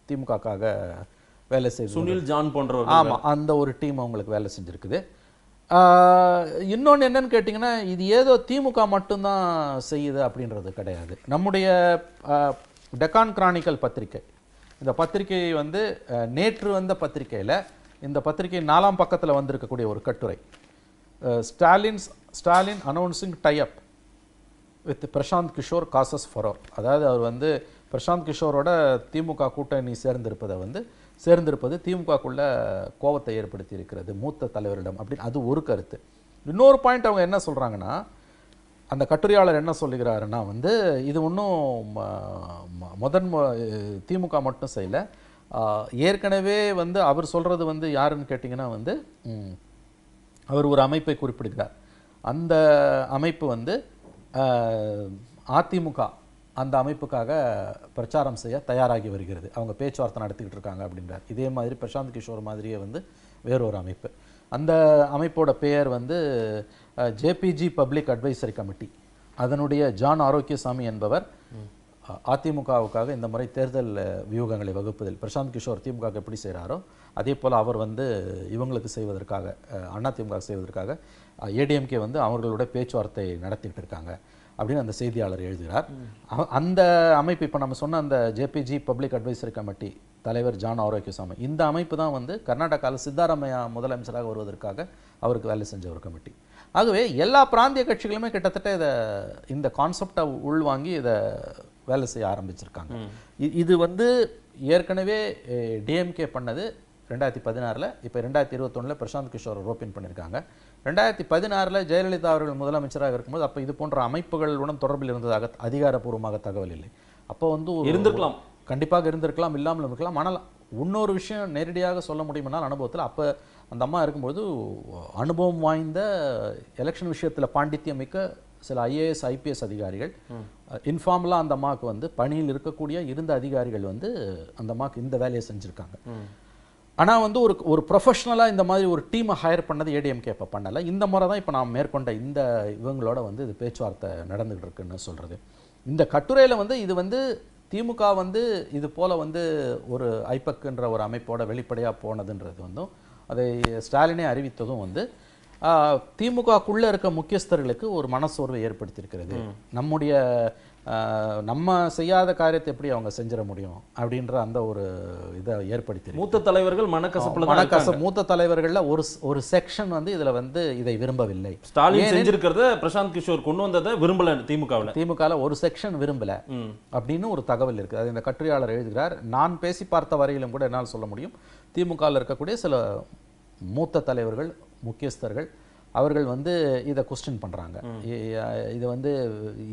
திமுகக்காக வேலை செய்யும் சுனில் ஜான் போன்ற ஆமாம் அந்த ஒரு டீம் அவங்களுக்கு வேலை செஞ்சுருக்குது இன்னொன்று என்னன்னு கேட்டிங்கன்னா இது ஏதோ திமுக மட்டும்தான் செய்யுது அப்படின்றது கிடையாது நம்முடைய டெக்கான் கிரானிக்கல் பத்திரிகை இந்த பத்திரிகை வந்து நேற்று வந்த பத்திரிகையில் இந்த பத்திரிகை நாலாம் பக்கத்தில் வந்திருக்கக்கூடிய ஒரு கட்டுரை Stalin's Stalin announcing tie up with Prashant Kishor causes furore அதாவது அவர் வந்து பிரசாந்த் கிஷோரோட திமுக கூட்டணி சேர்ந்திருப்பதை வந்து சேர்ந்திருப்பது திமுகக்குள்ள கோபத்தை ஏற்படுத்தி இருக்கிறது மூத்த தலைவரிடம் அப்படின்னு அது ஒரு கருத்து இன்னொரு பாயிண்ட் அவங்க என்ன சொல்கிறாங்கன்னா அந்த கட்டுரையாளர் என்ன சொல்லுகிறாருன்னா வந்து இது ஒன்றும் முதன் திமுக மட்டும் செய்யலை ஏற்கனவே வந்து அவர் சொல்கிறது வந்து யாருன்னு கேட்டிங்கன்னா வந்து அவர் ஒரு அமைப்பை குறிப்பிடுகிறார் அந்த அமைப்பு வந்து அதிமுக அந்த அமைப்புக்காக பிரச்சாரம் செய்ய தயாராகி வருகிறது அவங்க பேச்சுவார்த்தை நடத்திக்கிட்டு இருக்காங்க அப்படின்றார் இதே மாதிரி பிரசாந்த் கிஷோர் மாதிரியே வந்து வேறொரு அமைப்பு அந்த அமைப்போட பெயர் வந்து ஜேபிஜி பப்ளிக் அட்வைசரி கமிட்டி அதனுடைய ஜான் ஆரோக்கியசாமி என்பவர் அதிமுகவுக்காக இந்த முறை தேர்தல் வியூகங்களை வகுப்பதில் பிரசாந்த் கிஷோர் திமுக எப்படி செய்கிறாரோ அதே போல் அவர் வந்து இவங்களுக்கு செய்வதற்காக அதிமுக செய்வதற்காக ஏடிஎம்கே வந்து அவர்களோட பேச்சுவார்த்தை நடத்திட்டு இருக்காங்க அப்படின்னு அந்த செய்தியாளர் எழுதுகிறார் அந்த அமைப்பு இப்போ நம்ம சொன்ன அந்த ஜேபிஜி பப்ளிக் அட்வைசரி கமிட்டி தலைவர் ஜான் ஆரோக்கியசாமி இந்த அமைப்பு தான் வந்து கர்நாடகாவில் சித்தாராமையா முதலமைச்சராக வருவதற்காக அவருக்கு வேலை செஞ்ச ஒரு கமிட்டி ஆகவே எல்லா பிராந்திய கட்சிகளுமே கிட்டத்தட்ட இதை இந்த கான்செப்டை உள்வாங்கி இதை வேலை செய்ய ஆரம்பிச்சிருக்காங்க இது வந்து ஏற்கனவே டிஎம்கே பண்ணது ரெண்டாயிரத்தி பதினாறில் இப்போ ரெண்டாயிரத்தி இருபத்தொன்னில் பிரசாந்த் கிஷோர் ரோப்பின் பண்ணியிருக்காங்க ரெண்டாயிரத்தி பதினாறில் ஜெயலலிதா அவர்கள் முதலமைச்சராக இருக்கும்போது அப்போ இது போன்ற அமைப்புகளுடன் தொடர்பில் இருந்ததாக அதிகாரப்பூர்வமாக தகவல் இல்லை அப்போ வந்து இருந்திருக்கலாம் கண்டிப்பாக இருந்திருக்கலாம் இல்லாமல் இருக்கலாம் ஆனால் இன்னொரு விஷயம் நேரடியாக சொல்ல முடியும்னால் அனுபவத்தில் அப்போ அந்த அம்மா இருக்கும்போது அனுபவம் வாய்ந்த எலெக்ஷன் விஷயத்தில் பாண்டித்யம் மிக்க சில ஐஏஎஸ் ஐபிஎஸ் அதிகாரிகள் இன்ஃபார்மலாக அந்த அம்மாவுக்கு வந்து பணியில் இருக்கக்கூடிய இருந்த அதிகாரிகள் வந்து அந்த அம்மாவுக்கு இந்த வேலையை செஞ்சுருக்காங்க ஆனால் வந்து ஒரு ஒரு ப்ரொஃபஷ்னலாக இந்த மாதிரி ஒரு டீமை ஹையர் பண்ணது ஏடிஎம்கே இப்போ பண்ணலை இந்த முறை தான் இப்போ நான் மேற்கொண்ட இந்த இவங்களோட வந்து இது பேச்சுவார்த்தை நடந்துகிட்டு இருக்குன்னு சொல்கிறது இந்த கட்டுரையில் வந்து இது வந்து திமுக வந்து இது போல் வந்து ஒரு ஐபக்குன்ற e ஒரு அமைப்போட வெளிப்படையாக போனதுன்றது வந்து அதை ஸ்டாலினே அறிவித்ததும் வந்து திமுகக்குள்ளே இருக்க முக்கியஸ்தர்களுக்கு ஒரு மனசோர்வை ஏற்படுத்தியிருக்கிறது நம்முடைய நம்ம செய்யாத காரியத்தை எப்படி அவங்க செஞ்சிட முடியும் அப்படின்ற அந்த ஒரு இதை ஏற்படுத்தி மூத்த தலைவர்கள் மனக்கசப்பில் மனக்கச மூத்த தலைவர்களில் ஒரு ஒரு செக்ஷன் வந்து இதில் வந்து இதை விரும்பவில்லை ஸ்டாலின் செஞ்சிருக்கிறத பிரசாந்த் கிஷோர் கொண்டு வந்ததை விரும்பல திமுகவில் திமுகவில் ஒரு செக்ஷன் விரும்பல அப்படின்னு ஒரு தகவல் இருக்குது அது இந்த கட்டுரையாளர் எழுதுகிறார் நான் பேசி பார்த்த வரையிலும் கூட என்னால் சொல்ல முடியும் திமுகவில் இருக்கக்கூடிய சில மூத்த தலைவர்கள் முக்கியஸ்தர்கள் அவர்கள் வந்து இதை கொஸ்டின் பண்ணுறாங்க இது வந்து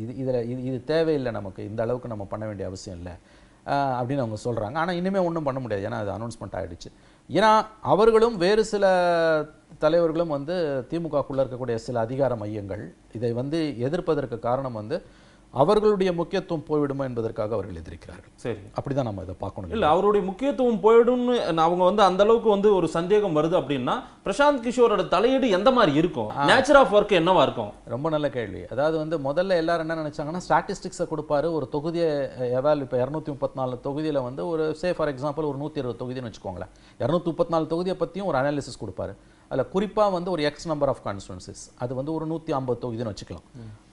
இது இதில் இது இது தேவையில்லை நமக்கு இந்த அளவுக்கு நம்ம பண்ண வேண்டிய அவசியம் இல்லை அப்படின்னு அவங்க சொல்கிறாங்க ஆனால் இனிமேல் ஒன்றும் பண்ண முடியாது ஏன்னா அது அனௌன்ஸ்மெண்ட் ஆகிடுச்சு ஏன்னா அவர்களும் வேறு சில தலைவர்களும் வந்து திமுகக்குள்ளே இருக்கக்கூடிய சில அதிகார மையங்கள் இதை வந்து எதிர்ப்பதற்கு காரணம் வந்து அவர்களுடைய முக்கியத்துவம் போய்விடுமா என்பதற்காக அவர்கள் எதிர்க்கிறார்கள் சரி அப்படிதான் நம்ம இதை பார்க்கணும் இல்ல அவருடைய முக்கியத்துவம் போயிடும்னு அவங்க வந்து அந்த அளவுக்கு வந்து ஒரு சந்தேகம் வருது அப்படின்னா பிரசாந்த் கிஷோரோட தலையீடு எந்த மாதிரி இருக்கும் நேச்சர் ஆஃப் ஒர்க் என்னவா இருக்கும் ரொம்ப நல்ல கேள்வி அதாவது வந்து முதல்ல எல்லாரும் என்ன நினைச்சாங்கன்னா ஸ்டாட்டிஸ்டிக்ஸை கொடுப்பாரு ஒரு தொகுதியை எவால் இப்போ இரநூத்தி முப்பத்தி நாலு தொகுதியில் வந்து ஒரு சே ஃபார் எக்ஸாம்பிள் ஒரு நூற்றி இருபது தொகுதின்னு வச்சுக்கோங்களேன் இரநூத்தி முப்பத்தி நாலு தொகுதியை பற்றியும் ஒரு அனாலிசிஸ் கொடுப்பாரு அதில் குறிப்பாக வந்து ஒரு எக்ஸ் நம்பர் ஆஃப் கான்ஸ்டுவன்சிஸ் அது வந்து ஒரு நூற்றி ஐம்பது தொகுதின்னு வச்சுக்கலாம்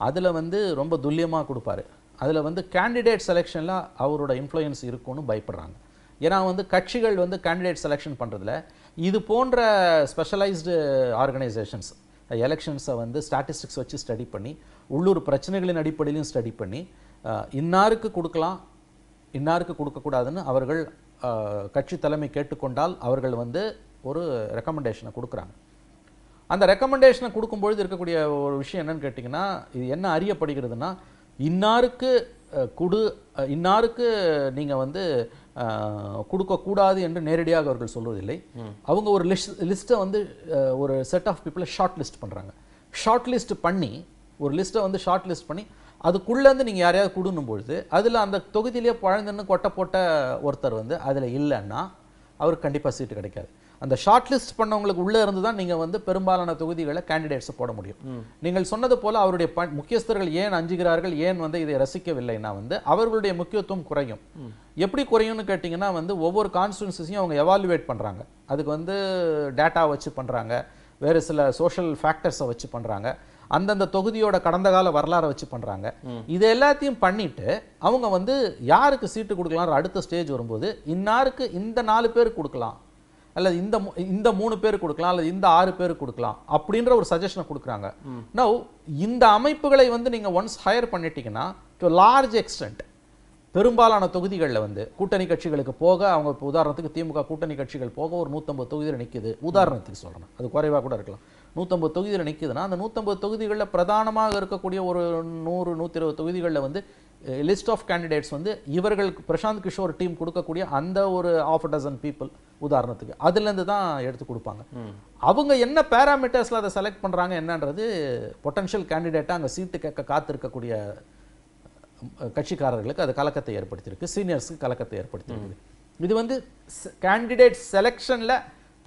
அதில் வந்து ரொம்ப துல்லியமாக கொடுப்பாரு அதில் வந்து கேண்டிடேட் செலெக்ஷனில் அவரோட இன்ஃப்ளூயன்ஸ் இருக்கும்னு பயப்படுறாங்க ஏன்னா வந்து கட்சிகள் வந்து கேண்டிடேட் செலெக்ஷன் பண்ணுறதுல இது போன்ற ஸ்பெஷலைஸ்டு ஆர்கனைசேஷன்ஸ் எலெக்ஷன்ஸை வந்து ஸ்டாட்டிஸ்டிக்ஸ் வச்சு ஸ்டடி பண்ணி உள்ளூர் பிரச்சனைகளின் அடிப்படையிலையும் ஸ்டடி பண்ணி இன்னாருக்கு கொடுக்கலாம் இன்னாருக்கு கொடுக்கக்கூடாதுன்னு அவர்கள் கட்சி தலைமை கேட்டுக்கொண்டால் அவர்கள் வந்து ஒரு ரெக்கமெண்டேஷனை கொடுக்குறாங்க அந்த ரெக்கமெண்டேஷனை கொடுக்கும்பொழுது இருக்கக்கூடிய ஒரு விஷயம் என்னன்னு கேட்டிங்கன்னா இது என்ன அறியப்படுகிறதுனா இன்னாருக்கு குடு இன்னாருக்கு நீங்கள் வந்து கொடுக்கக்கூடாது என்று நேரடியாக அவர்கள் சொல்வதில்லை அவங்க ஒரு லிஸ்ட் லிஸ்ட்டை வந்து ஒரு செட் ஆஃப் பீப்புளை ஷார்ட் லிஸ்ட் பண்ணுறாங்க ஷார்ட் லிஸ்ட் பண்ணி ஒரு லிஸ்ட்டை வந்து ஷார்ட் லிஸ்ட் பண்ணி அதுக்குள்ளேருந்து நீங்கள் யாரையாவது கொடுக்கணும் பொழுது அதில் அந்த தொகுதியிலே பழந்தன்னு கொட்டை போட்ட ஒருத்தர் வந்து அதில் இல்லைன்னா அவருக்கு கண்டிப்பாக சீட்டு கிடைக்காது அந்த ஷார்ட் லிஸ்ட் பண்ணவங்களுக்கு உள்ளே இருந்து தான் நீங்கள் வந்து பெரும்பாலான தொகுதிகளை கேண்டிடேட்ஸை போட முடியும் நீங்கள் சொன்னது போல் அவருடைய முக்கியஸ்தர்கள் ஏன் அஞ்சுகிறார்கள் ஏன் வந்து இதை ரசிக்கவில்லைன்னா வந்து அவர்களுடைய முக்கியத்துவம் குறையும் எப்படி குறையும்னு கேட்டிங்கன்னா வந்து ஒவ்வொரு கான்ஸ்டுவன்சிஸையும் அவங்க எவால்யூவேட் பண்ணுறாங்க அதுக்கு வந்து டேட்டா வச்சு பண்ணுறாங்க வேறு சில சோஷியல் ஃபேக்டர்ஸை வச்சு பண்ணுறாங்க அந்தந்த தொகுதியோட கடந்த கால வரலாறை வச்சு பண்ணுறாங்க இது எல்லாத்தையும் பண்ணிட்டு அவங்க வந்து யாருக்கு சீட்டு கொடுக்கலாம்ன்ற அடுத்த ஸ்டேஜ் வரும்போது இன்னாருக்கு இந்த நாலு பேருக்கு கொடுக்கலாம் அல்லது இந்த இந்த மூணு பேர் கொடுக்கலாம் அல்லது இந்த ஆறு பேர் கொடுக்கலாம் அப்படின்ற ஒரு சஜஷனை கொடுக்குறாங்க நோ இந்த அமைப்புகளை வந்து நீங்கள் ஒன்ஸ் ஹையர் பண்ணிட்டீங்கன்னா டு லார்ஜ் எக்ஸ்டென்ட் பெரும்பாலான தொகுதிகளில் வந்து கூட்டணி கட்சிகளுக்கு போக அவங்க இப்போ உதாரணத்துக்கு திமுக கூட்டணி கட்சிகள் போக ஒரு நூற்றம்பது தொகுதியில் நிற்கிது உதாரணத்துக்கு சொல்கிறேன் அது குறைவாக கூட இருக்கலாம் நூற்றம்பது தொகுதியில் நிற்கிதுன்னா அந்த நூற்றம்பது தொகுதிகளில் பிரதானமாக இருக்கக்கூடிய ஒரு நூறு நூற்றி இருபது தொகுதிகளில் வந்து லிஸ்ட் ஆஃப் கேண்டிடேட்ஸ் வந்து இவர்களுக்கு பிரசாந்த் கிஷோர் டீம் கொடுக்கக்கூடிய அந்த ஒரு ஆஃப் டசன் பீப்புள் உதாரணத்துக்கு அதுலேருந்து தான் எடுத்து கொடுப்பாங்க அவங்க என்ன பேராமீட்டர்ஸில் அதை செலக்ட் பண்ணுறாங்க என்னன்றது பொட்டன்ஷியல் கேண்டிடேட்டாக அங்கே சீட்டு கேட்க காத்திருக்கக்கூடிய கட்சிக்காரர்களுக்கு அது கலக்கத்தை ஏற்படுத்தியிருக்கு சீனியர்ஸுக்கு கலக்கத்தை ஏற்படுத்தியிருக்கு இது வந்து கேண்டிடேட் செலெக்ஷனில்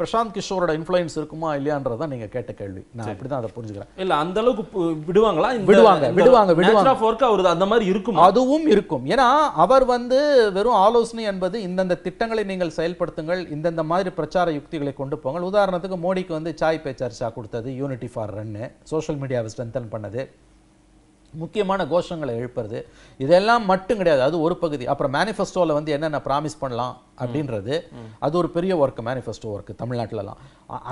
பிரசாந்த் கிஷோரோட இன்ஃப்ளூயன்ஸ் இருக்குமா இல்லையான்றதா நீங்க கேட்ட கேள்வி நான் அப்படி தான் அதை புரிஞ்சுக்கிறேன் இல்ல அந்த அளவுக்கு விடுவாங்களா விடுவாங்க விடுவாங்க விடுவாங்க ஃபோர்க்கு அவர் அந்த மாதிரி இருக்கும் அதுவும் இருக்கும் ஏன்னா அவர் வந்து வெறும் ஆலோசனை என்பது இந்தந்த திட்டங்களை நீங்கள் செயல்படுத்துங்கள் இந்தந்த மாதிரி பிரச்சார யுக்திகளை கொண்டு போங்க உதாரணத்துக்கு மோடிக்கு வந்து சாய் பே சர்ச்சா கொடுத்தது யூனிட்டி ஃபார் ரன்னு சோஷியல் மீடியாவை ஸ்ட்ரென்தன் பண்ணது முக்கியமான கோஷங்களை எழுப்புறது இதெல்லாம் மட்டும் கிடையாது அது ஒரு பகுதி அப்புறம் மேனிஃபெஸ்டோவில் வந்து என்னென்ன ப்ராமிஸ் பண்ணலாம் அப்படின்றது அது ஒரு பெரிய ஒர்க் மேனிஃபெஸ்டோ ஒர்க் தமிழ்நாட்டிலலாம்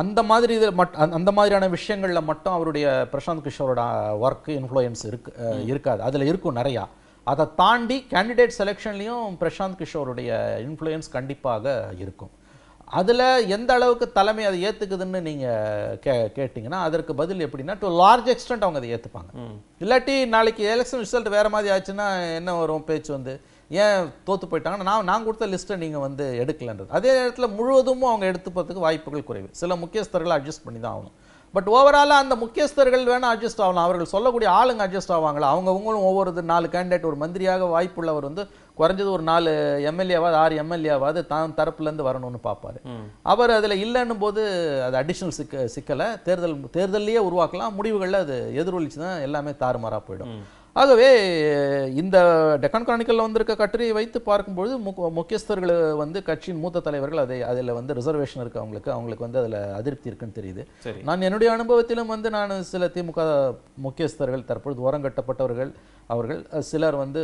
அந்த மாதிரி இது மட் அந்த மாதிரியான விஷயங்களில் மட்டும் அவருடைய பிரசாந்த் கிஷோரோட ஒர்க் இன்ஃப்ளூயன்ஸ் இருக்கு இருக்காது அதில் இருக்கும் நிறையா அதை தாண்டி கேண்டிடேட் செலெக்ஷன்லேயும் பிரசாந்த் கிஷோருடைய இன்ஃப்ளூயன்ஸ் கண்டிப்பாக இருக்கும் அதில் எந்த அளவுக்கு தலைமை அதை ஏற்றுக்குதுன்னு நீங்கள் கே கேட்டிங்கன்னா அதற்கு பதில் எப்படின்னா டு லார்ஜ் எக்ஸ்டென்ட் அவங்க அதை ஏற்றுப்பாங்க இல்லாட்டி நாளைக்கு எலெக்ஷன் ரிசல்ட் வேறு மாதிரி ஆச்சுன்னா என்ன வரும் பேச்சு வந்து ஏன் தோற்று போயிட்டாங்கன்னா நான் நான் கொடுத்த லிஸ்ட்டை நீங்கள் வந்து எடுக்கலைன்றது அதே நேரத்தில் முழுவதும் அவங்க எடுத்துப்பதுக்கு வாய்ப்புகள் குறைவு சில முக்கியஸ்தர்களை அட்ஜஸ்ட் பண்ணி தான் ஆகணும் பட் ஓவராலாக அந்த முக்கியஸ்தர்கள் வேணால் அட்ஜஸ்ட் ஆகலாம் அவர்கள் சொல்லக்கூடிய ஆளுங்க அட்ஜஸ்ட் ஆவாங்களா அவங்கவுங்களும் ஒவ்வொரு நாலு கேண்டிடேட் ஒரு மந்திரியாக வாய்ப்புள்ளவர் வந்து குறைஞ்சது ஒரு நாலு எம்எல்ஏவாது ஆறு எம்எல்ஏவாது தான் தரப்புலேருந்து வரணும்னு பார்ப்பார் அவர் அதில் இல்லைன்னும் போது அது அடிஷ்னல் சிக்க சிக்கலை தேர்தல் தேர்தலையே உருவாக்கலாம் முடிவுகளில் அது எதிரொலிச்சு தான் எல்லாமே தாறுமாறாக போயிடும் ஆகவே இந்த டெக்கன் கிரானிக்கலில் வந்திருக்க கட்டுரையை வைத்து பார்க்கும்பொழுது முக்கியஸ்தர்கள் வந்து கட்சியின் மூத்த தலைவர்கள் அதை அதில் வந்து ரிசர்வேஷன் இருக்குது அவங்களுக்கு அவங்களுக்கு வந்து அதில் அதிருப்தி இருக்குன்னு தெரியுது நான் என்னுடைய அனுபவத்திலும் வந்து நான் சில திமுக முக்கியஸ்தர்கள் தற்பொழுது ஓரங்கட்டப்பட்டவர்கள் அவர்கள் சிலர் வந்து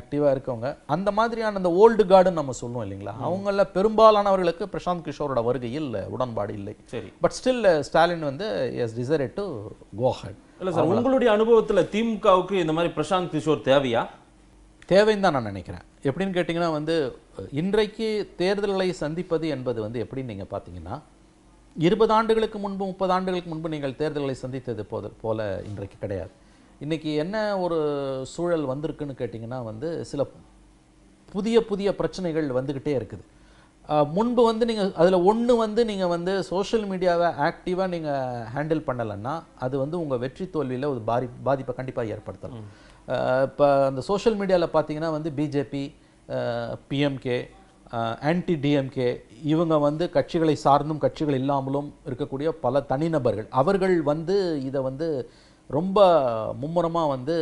ஆக்டிவாக இருக்கவங்க அந்த மாதிரியான அந்த ஓல்டு கார்டுன்னு நம்ம சொல்லுவோம் இல்லைங்களா அவங்கள பெரும்பாலானவர்களுக்கு பிரசாந்த் கிஷோரோட வருகையில் உடன்பாடு இல்லை சரி பட் ஸ்டில் ஸ்டாலின் வந்து எஸ் டிசரேட் டு கோ இல்ல சார் உங்களுடைய அனுபவத்தில் திமுகவுக்கு இந்த மாதிரி பிரசாந்த் கிஷோர் தேவையா தேவைன்னு தான் நான் நினைக்கிறேன் எப்படின்னு கேட்டிங்கன்னா வந்து இன்றைக்கு தேர்தல்களை சந்திப்பது என்பது வந்து எப்படின்னு நீங்கள் பார்த்தீங்கன்னா இருபது ஆண்டுகளுக்கு முன்பு முப்பது ஆண்டுகளுக்கு முன்பு நீங்கள் தேர்தல்களை சந்தித்தது போது போல் இன்றைக்கு கிடையாது இன்றைக்கி என்ன ஒரு சூழல் வந்திருக்குன்னு கேட்டிங்கன்னா வந்து சில புதிய புதிய பிரச்சனைகள் வந்துக்கிட்டே இருக்குது முன்பு வந்து நீங்கள் அதில் ஒன்று வந்து நீங்கள் வந்து சோஷியல் மீடியாவை ஆக்டிவாக நீங்கள் ஹேண்டில் பண்ணலைன்னா அது வந்து உங்கள் வெற்றி தோல்வியில் ஒரு பாதி பாதிப்பை கண்டிப்பாக ஏற்படுத்தலாம் இப்போ அந்த சோஷியல் மீடியாவில் பார்த்தீங்கன்னா வந்து பிஜேபி பிஎம்கே ஆன்டி டிஎம்கே இவங்க வந்து கட்சிகளை சார்ந்தும் கட்சிகள் இல்லாமலும் இருக்கக்கூடிய பல தனிநபர்கள் அவர்கள் வந்து இதை வந்து ரொம்ப மும்முரமாக வந்து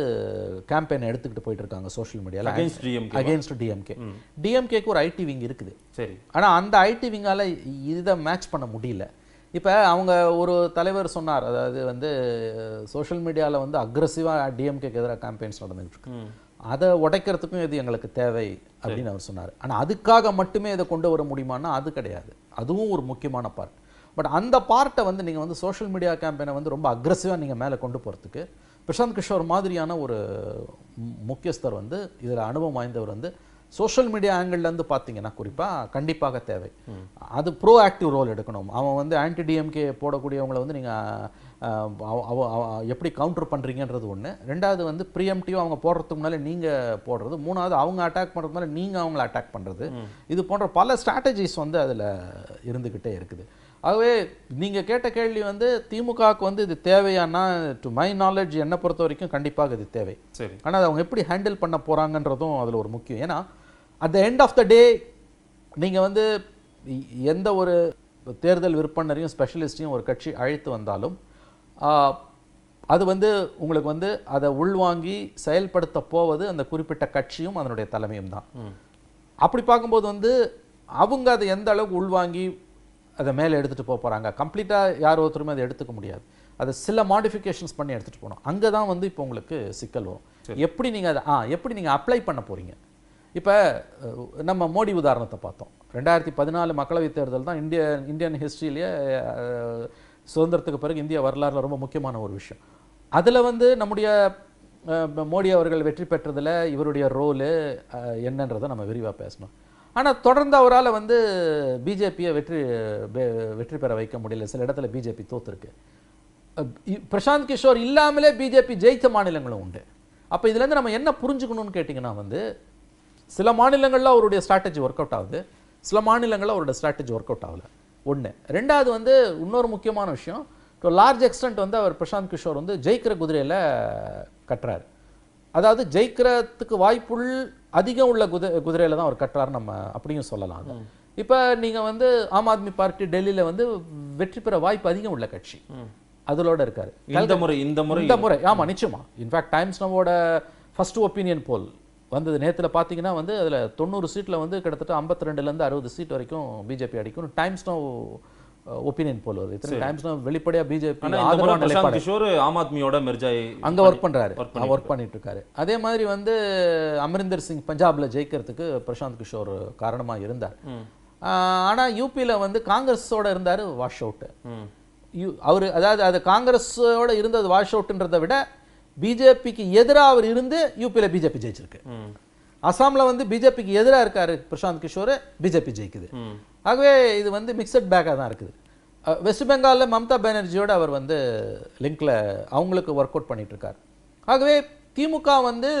கேம்பெயின் எடுத்துக்கிட்டு போயிட்டு இருக்காங்க சோஷியல் மீடியாவில் அகேன்ஸ்ட் டிஎம்கே அகேன்ஸ்ட் டிஎம்கே டிஎம்கேக்கு ஒரு ஐடி விங் இருக்குது சரி ஆனால் அந்த ஐடி விங்கால் இதை மேட்ச் பண்ண முடியல இப்போ அவங்க ஒரு தலைவர் சொன்னார் அதாவது வந்து சோஷியல் மீடியாவில் வந்து அக்ரஸிவாக டிஎம்கேக்கு எதிராக கேம்பெயின்ஸ் நடந்துகிட்டு இருக்கு அதை உடைக்கிறதுக்கும் இது எங்களுக்கு தேவை அப்படின்னு அவர் சொன்னார் ஆனால் அதுக்காக மட்டுமே இதை கொண்டு வர முடியுமான்னா அது கிடையாது அதுவும் ஒரு முக்கியமான பார்ட் பட் அந்த பார்ட்டை வந்து நீங்கள் வந்து சோஷியல் மீடியா கேம்பெயினை வந்து ரொம்ப அக்ரஸிவாக நீங்கள் மேலே கொண்டு போகிறதுக்கு பிரசாந்த் கிஷோர் மாதிரியான ஒரு முக்கியஸ்தர் வந்து இதில் அனுபவம் வாய்ந்தவர் வந்து சோஷியல் மீடியா ஆங்கிள்லேருந்து பார்த்தீங்கன்னா குறிப்பாக கண்டிப்பாக தேவை அது ப்ரோ ஆக்டிவ் ரோல் எடுக்கணும் அவன் வந்து ஆன்டி டிஎம்கே போடக்கூடியவங்களை வந்து நீங்கள் எப்படி கவுண்டர் பண்ணுறீங்கன்றது ஒன்று ரெண்டாவது வந்து ப்ரீஎம்டிவ் அவங்க போடுறதுக்கு முன்னால் நீங்கள் போடுறது மூணாவது அவங்க அட்டாக் பண்ணுறதுனால நீங்கள் அவங்கள அட்டாக் பண்ணுறது இது போன்ற பல ஸ்ட்ராட்டஜிஸ் வந்து அதில் இருந்துக்கிட்டே இருக்குது ஆகவே நீங்கள் கேட்ட கேள்வி வந்து திமுகவுக்கு வந்து இது தேவையானா டு மை நாலேஜ் என்னை பொறுத்த வரைக்கும் கண்டிப்பாக இது தேவை சரி ஆனால் அதை அவங்க எப்படி ஹேண்டில் பண்ண போகிறாங்கன்றதும் அதில் ஒரு முக்கியம் ஏன்னா at the end of the day நீங்கள் வந்து எந்த ஒரு தேர்தல் விற்பனரையும் ஸ்பெஷலிஸ்டையும் ஒரு கட்சி அழைத்து வந்தாலும் அது வந்து உங்களுக்கு வந்து அதை உள்வாங்கி செயல்படுத்த போவது அந்த குறிப்பிட்ட கட்சியும் அதனுடைய தலைமையும் தான் அப்படி பார்க்கும்போது வந்து அவங்க அதை எந்த அளவுக்கு உள்வாங்கி அதை மேலே எடுத்துகிட்டு போக போகிறாங்க கம்ப்ளீட்டாக யார் ஒருத்தருமே அதை எடுத்துக்க முடியாது அதை சில மாடிஃபிகேஷன்ஸ் பண்ணி எடுத்துகிட்டு போகணும் அங்கே தான் வந்து இப்போ உங்களுக்கு சிக்கல் வரும் எப்படி நீங்கள் அதை ஆ எப்படி நீங்கள் அப்ளை பண்ண போகிறீங்க இப்போ நம்ம மோடி உதாரணத்தை பார்த்தோம் ரெண்டாயிரத்தி பதினாலு மக்களவைத் தேர்தல் தான் இந்திய இந்தியன் ஹிஸ்ட்ரியிலேயே சுதந்திரத்துக்கு பிறகு இந்திய வரலாறில் ரொம்ப முக்கியமான ஒரு விஷயம் அதில் வந்து நம்முடைய மோடி அவர்கள் வெற்றி பெற்றதில் இவருடைய ரோலு என்னன்றதை நம்ம விரிவாக பேசணும் ஆனால் தொடர்ந்து அவரால் வந்து பிஜேபியை வெற்றி வெற்றி பெற வைக்க முடியல சில இடத்துல பிஜேபி தோத்துருக்கு பிரசாந்த் கிஷோர் இல்லாமலே பிஜேபி ஜெயித்த மாநிலங்களும் உண்டு அப்போ இதுலேருந்து நம்ம என்ன புரிஞ்சுக்கணும்னு கேட்டிங்கன்னா வந்து சில மாநிலங்களில் அவருடைய ஸ்ட்ராட்டஜி ஒர்க் அவுட் ஆகுது சில மாநிலங்களில் அவருடைய ஸ்ட்ராட்டஜி ஒர்க் அவுட் ஆகலை ஒன்று ரெண்டாவது வந்து இன்னொரு முக்கியமான விஷயம் டு லார்ஜ் எக்ஸ்டென்ட் வந்து அவர் பிரசாந்த் கிஷோர் வந்து ஜெயிக்கிற குதிரையில் கட்டுறாரு அதாவது ஜெயிக்கிறதுக்கு வாய்ப்புள் அதிகம் உள்ள குதிரை குதிரையில தான் அவர் கட்டுறாரு நம்ம அப்படியும் சொல்லலாம் இப்ப இப்போ வந்து ஆம் ஆத்மி பார்ட்டி டெல்லியில வந்து வெற்றி பெற வாய்ப்பு அதிகம் உள்ள கட்சி அதோட இருக்காரு இந்த முறை இந்த முறை இந்த முறை ஆமா நிச்சயமா இன்ஃபேக்ட் டைம்ஸ் நம்மோட ஃபர்ஸ்ட் ஒப்பீனியன் போல் வந்தது நேரத்தில் பார்த்தீங்கன்னா வந்து அதில் தொண்ணூறு சீட்டில் வந்து கிட்டத்தட்ட ஐம்பத்தி ரெண்டுலேருந்து அறுபது சீட் வரைக்கும் பிஜேபி அடிக்கும் டைம்ஸ் நோ ஒப்பீனியன் போல வருது இத்தனை டைம்ஸ் நான் பிஜேபி கிஷோர் ஆம் ஆத்மியோட மிர்ஜாய் அங்க ஒர்க் பண்றாரு ஒர்க் பண்ணிட்டு இருக்காரு அதே மாதிரி வந்து அமரிந்தர் சிங் பஞ்சாப்ல ஜெயிக்கிறதுக்கு பிரசாந்த் கிஷோர் காரணமா இருந்தார் ஆனா யூபியில வந்து காங்கிரஸோட இருந்தாரு வாஷ் அவுட் அவர் அதாவது அது காங்கிரஸோட இருந்தது வாஷ் அவுட்ன்றதை விட பிஜேபிக்கு எதிராக அவர் இருந்து யூபியில் பிஜேபி ஜெயிச்சிருக்கு அசாமில் வந்து பிஜேபிக்கு எதிராக இருக்காரு பிரசாந்த் கிஷோர் பிஜேபி ஜெயிக்குது ஆகவே இது வந்து மிக்சட் பேக்காக தான் இருக்குது வெஸ்ட் பெங்காலில் மம்தா பேனர்ஜியோடு அவர் வந்து லிங்கில் அவங்களுக்கு ஒர்க் அவுட் பண்ணிகிட்ருக்கார் ஆகவே திமுக வந்து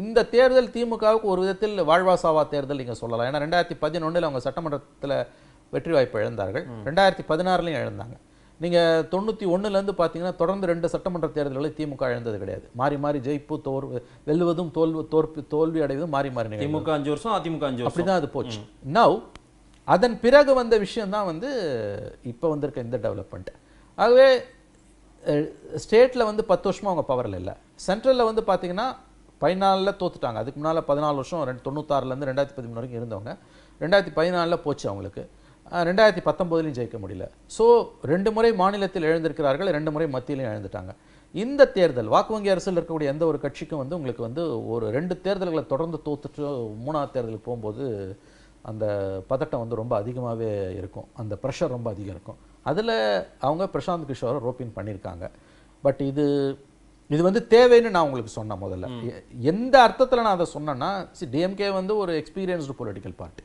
இந்த தேர்தல் திமுகவுக்கு ஒரு விதத்தில் வாழ்வாசாவா தேர்தல் நீங்கள் சொல்லலாம் ஏன்னா ரெண்டாயிரத்தி பதினொன்றில் அவங்க சட்டமன்றத்தில் வெற்றி வாய்ப்பு இழந்தார்கள் ரெண்டாயிரத்தி பதினாறுலையும் இழந்தாங்க நீங்கள் தொண்ணூற்றி ஒன்றுலேருந்து பார்த்தீங்கன்னா தொடர்ந்து ரெண்டு சட்டமன்ற தேர்தல்களை திமுக இழந்தது கிடையாது மாறி மாறி ஜெயிப்பு தோர் வெல்வதும் தோல்வி தோற்பி தோல்வி அடைவதும் மாறி மாறி திமுக அஞ்சு வருஷம் அதிமுக அஞ்சு அப்படி தான் அது போச்சு நவ் அதன் பிறகு வந்த விஷயந்தான் வந்து இப்போ வந்திருக்க இந்த டெவலப்மெண்ட்டு ஆகவே ஸ்டேட்டில் வந்து பத்து வருஷமாக அவங்க பவரில் இல்லை சென்ட்ரலில் வந்து பார்த்தீங்கன்னா பதினாலில் தோத்துட்டாங்க அதுக்கு முன்னால் பதினாலு வருஷம் ரெண்டு தொண்ணூத்தாறுலேருந்து ரெண்டாயிரத்தி பதிமூணு வரைக்கும் இருந்தவங்க ரெண்டாயிரத்தி பதினாலில் போச்சு அவங்களுக்கு ரெண்டாயிரத்தி பத்தொம்போதுலையும் ஜெயிக்க முடியல ஸோ ரெண்டு முறை மாநிலத்தில் எழுந்திருக்கிறார்கள் ரெண்டு முறை மத்தியிலையும் எழுந்துட்டாங்க இந்த தேர்தல் வாக்கு வங்கி அரசில் இருக்கக்கூடிய எந்த ஒரு கட்சிக்கும் வந்து உங்களுக்கு வந்து ஒரு ரெண்டு தேர்தல்களை தொடர்ந்து தோத்துட்டு மூணாவது தேர்தலுக்கு போகும்போது அந்த பதட்டம் வந்து ரொம்ப அதிகமாகவே இருக்கும் அந்த ப்ரெஷர் ரொம்ப அதிகம் இருக்கும் அதில் அவங்க பிரசாந்த் கிஷோரை ரோப்பின் பண்ணியிருக்காங்க பட் இது இது வந்து தேவைன்னு நான் உங்களுக்கு சொன்னேன் முதல்ல எந்த அர்த்தத்தில் நான் அதை சொன்னேன்னா சி டிஎம்கே வந்து ஒரு எக்ஸ்பீரியன்ஸ்டு பொலிட்டிக்கல் பார்ட்டி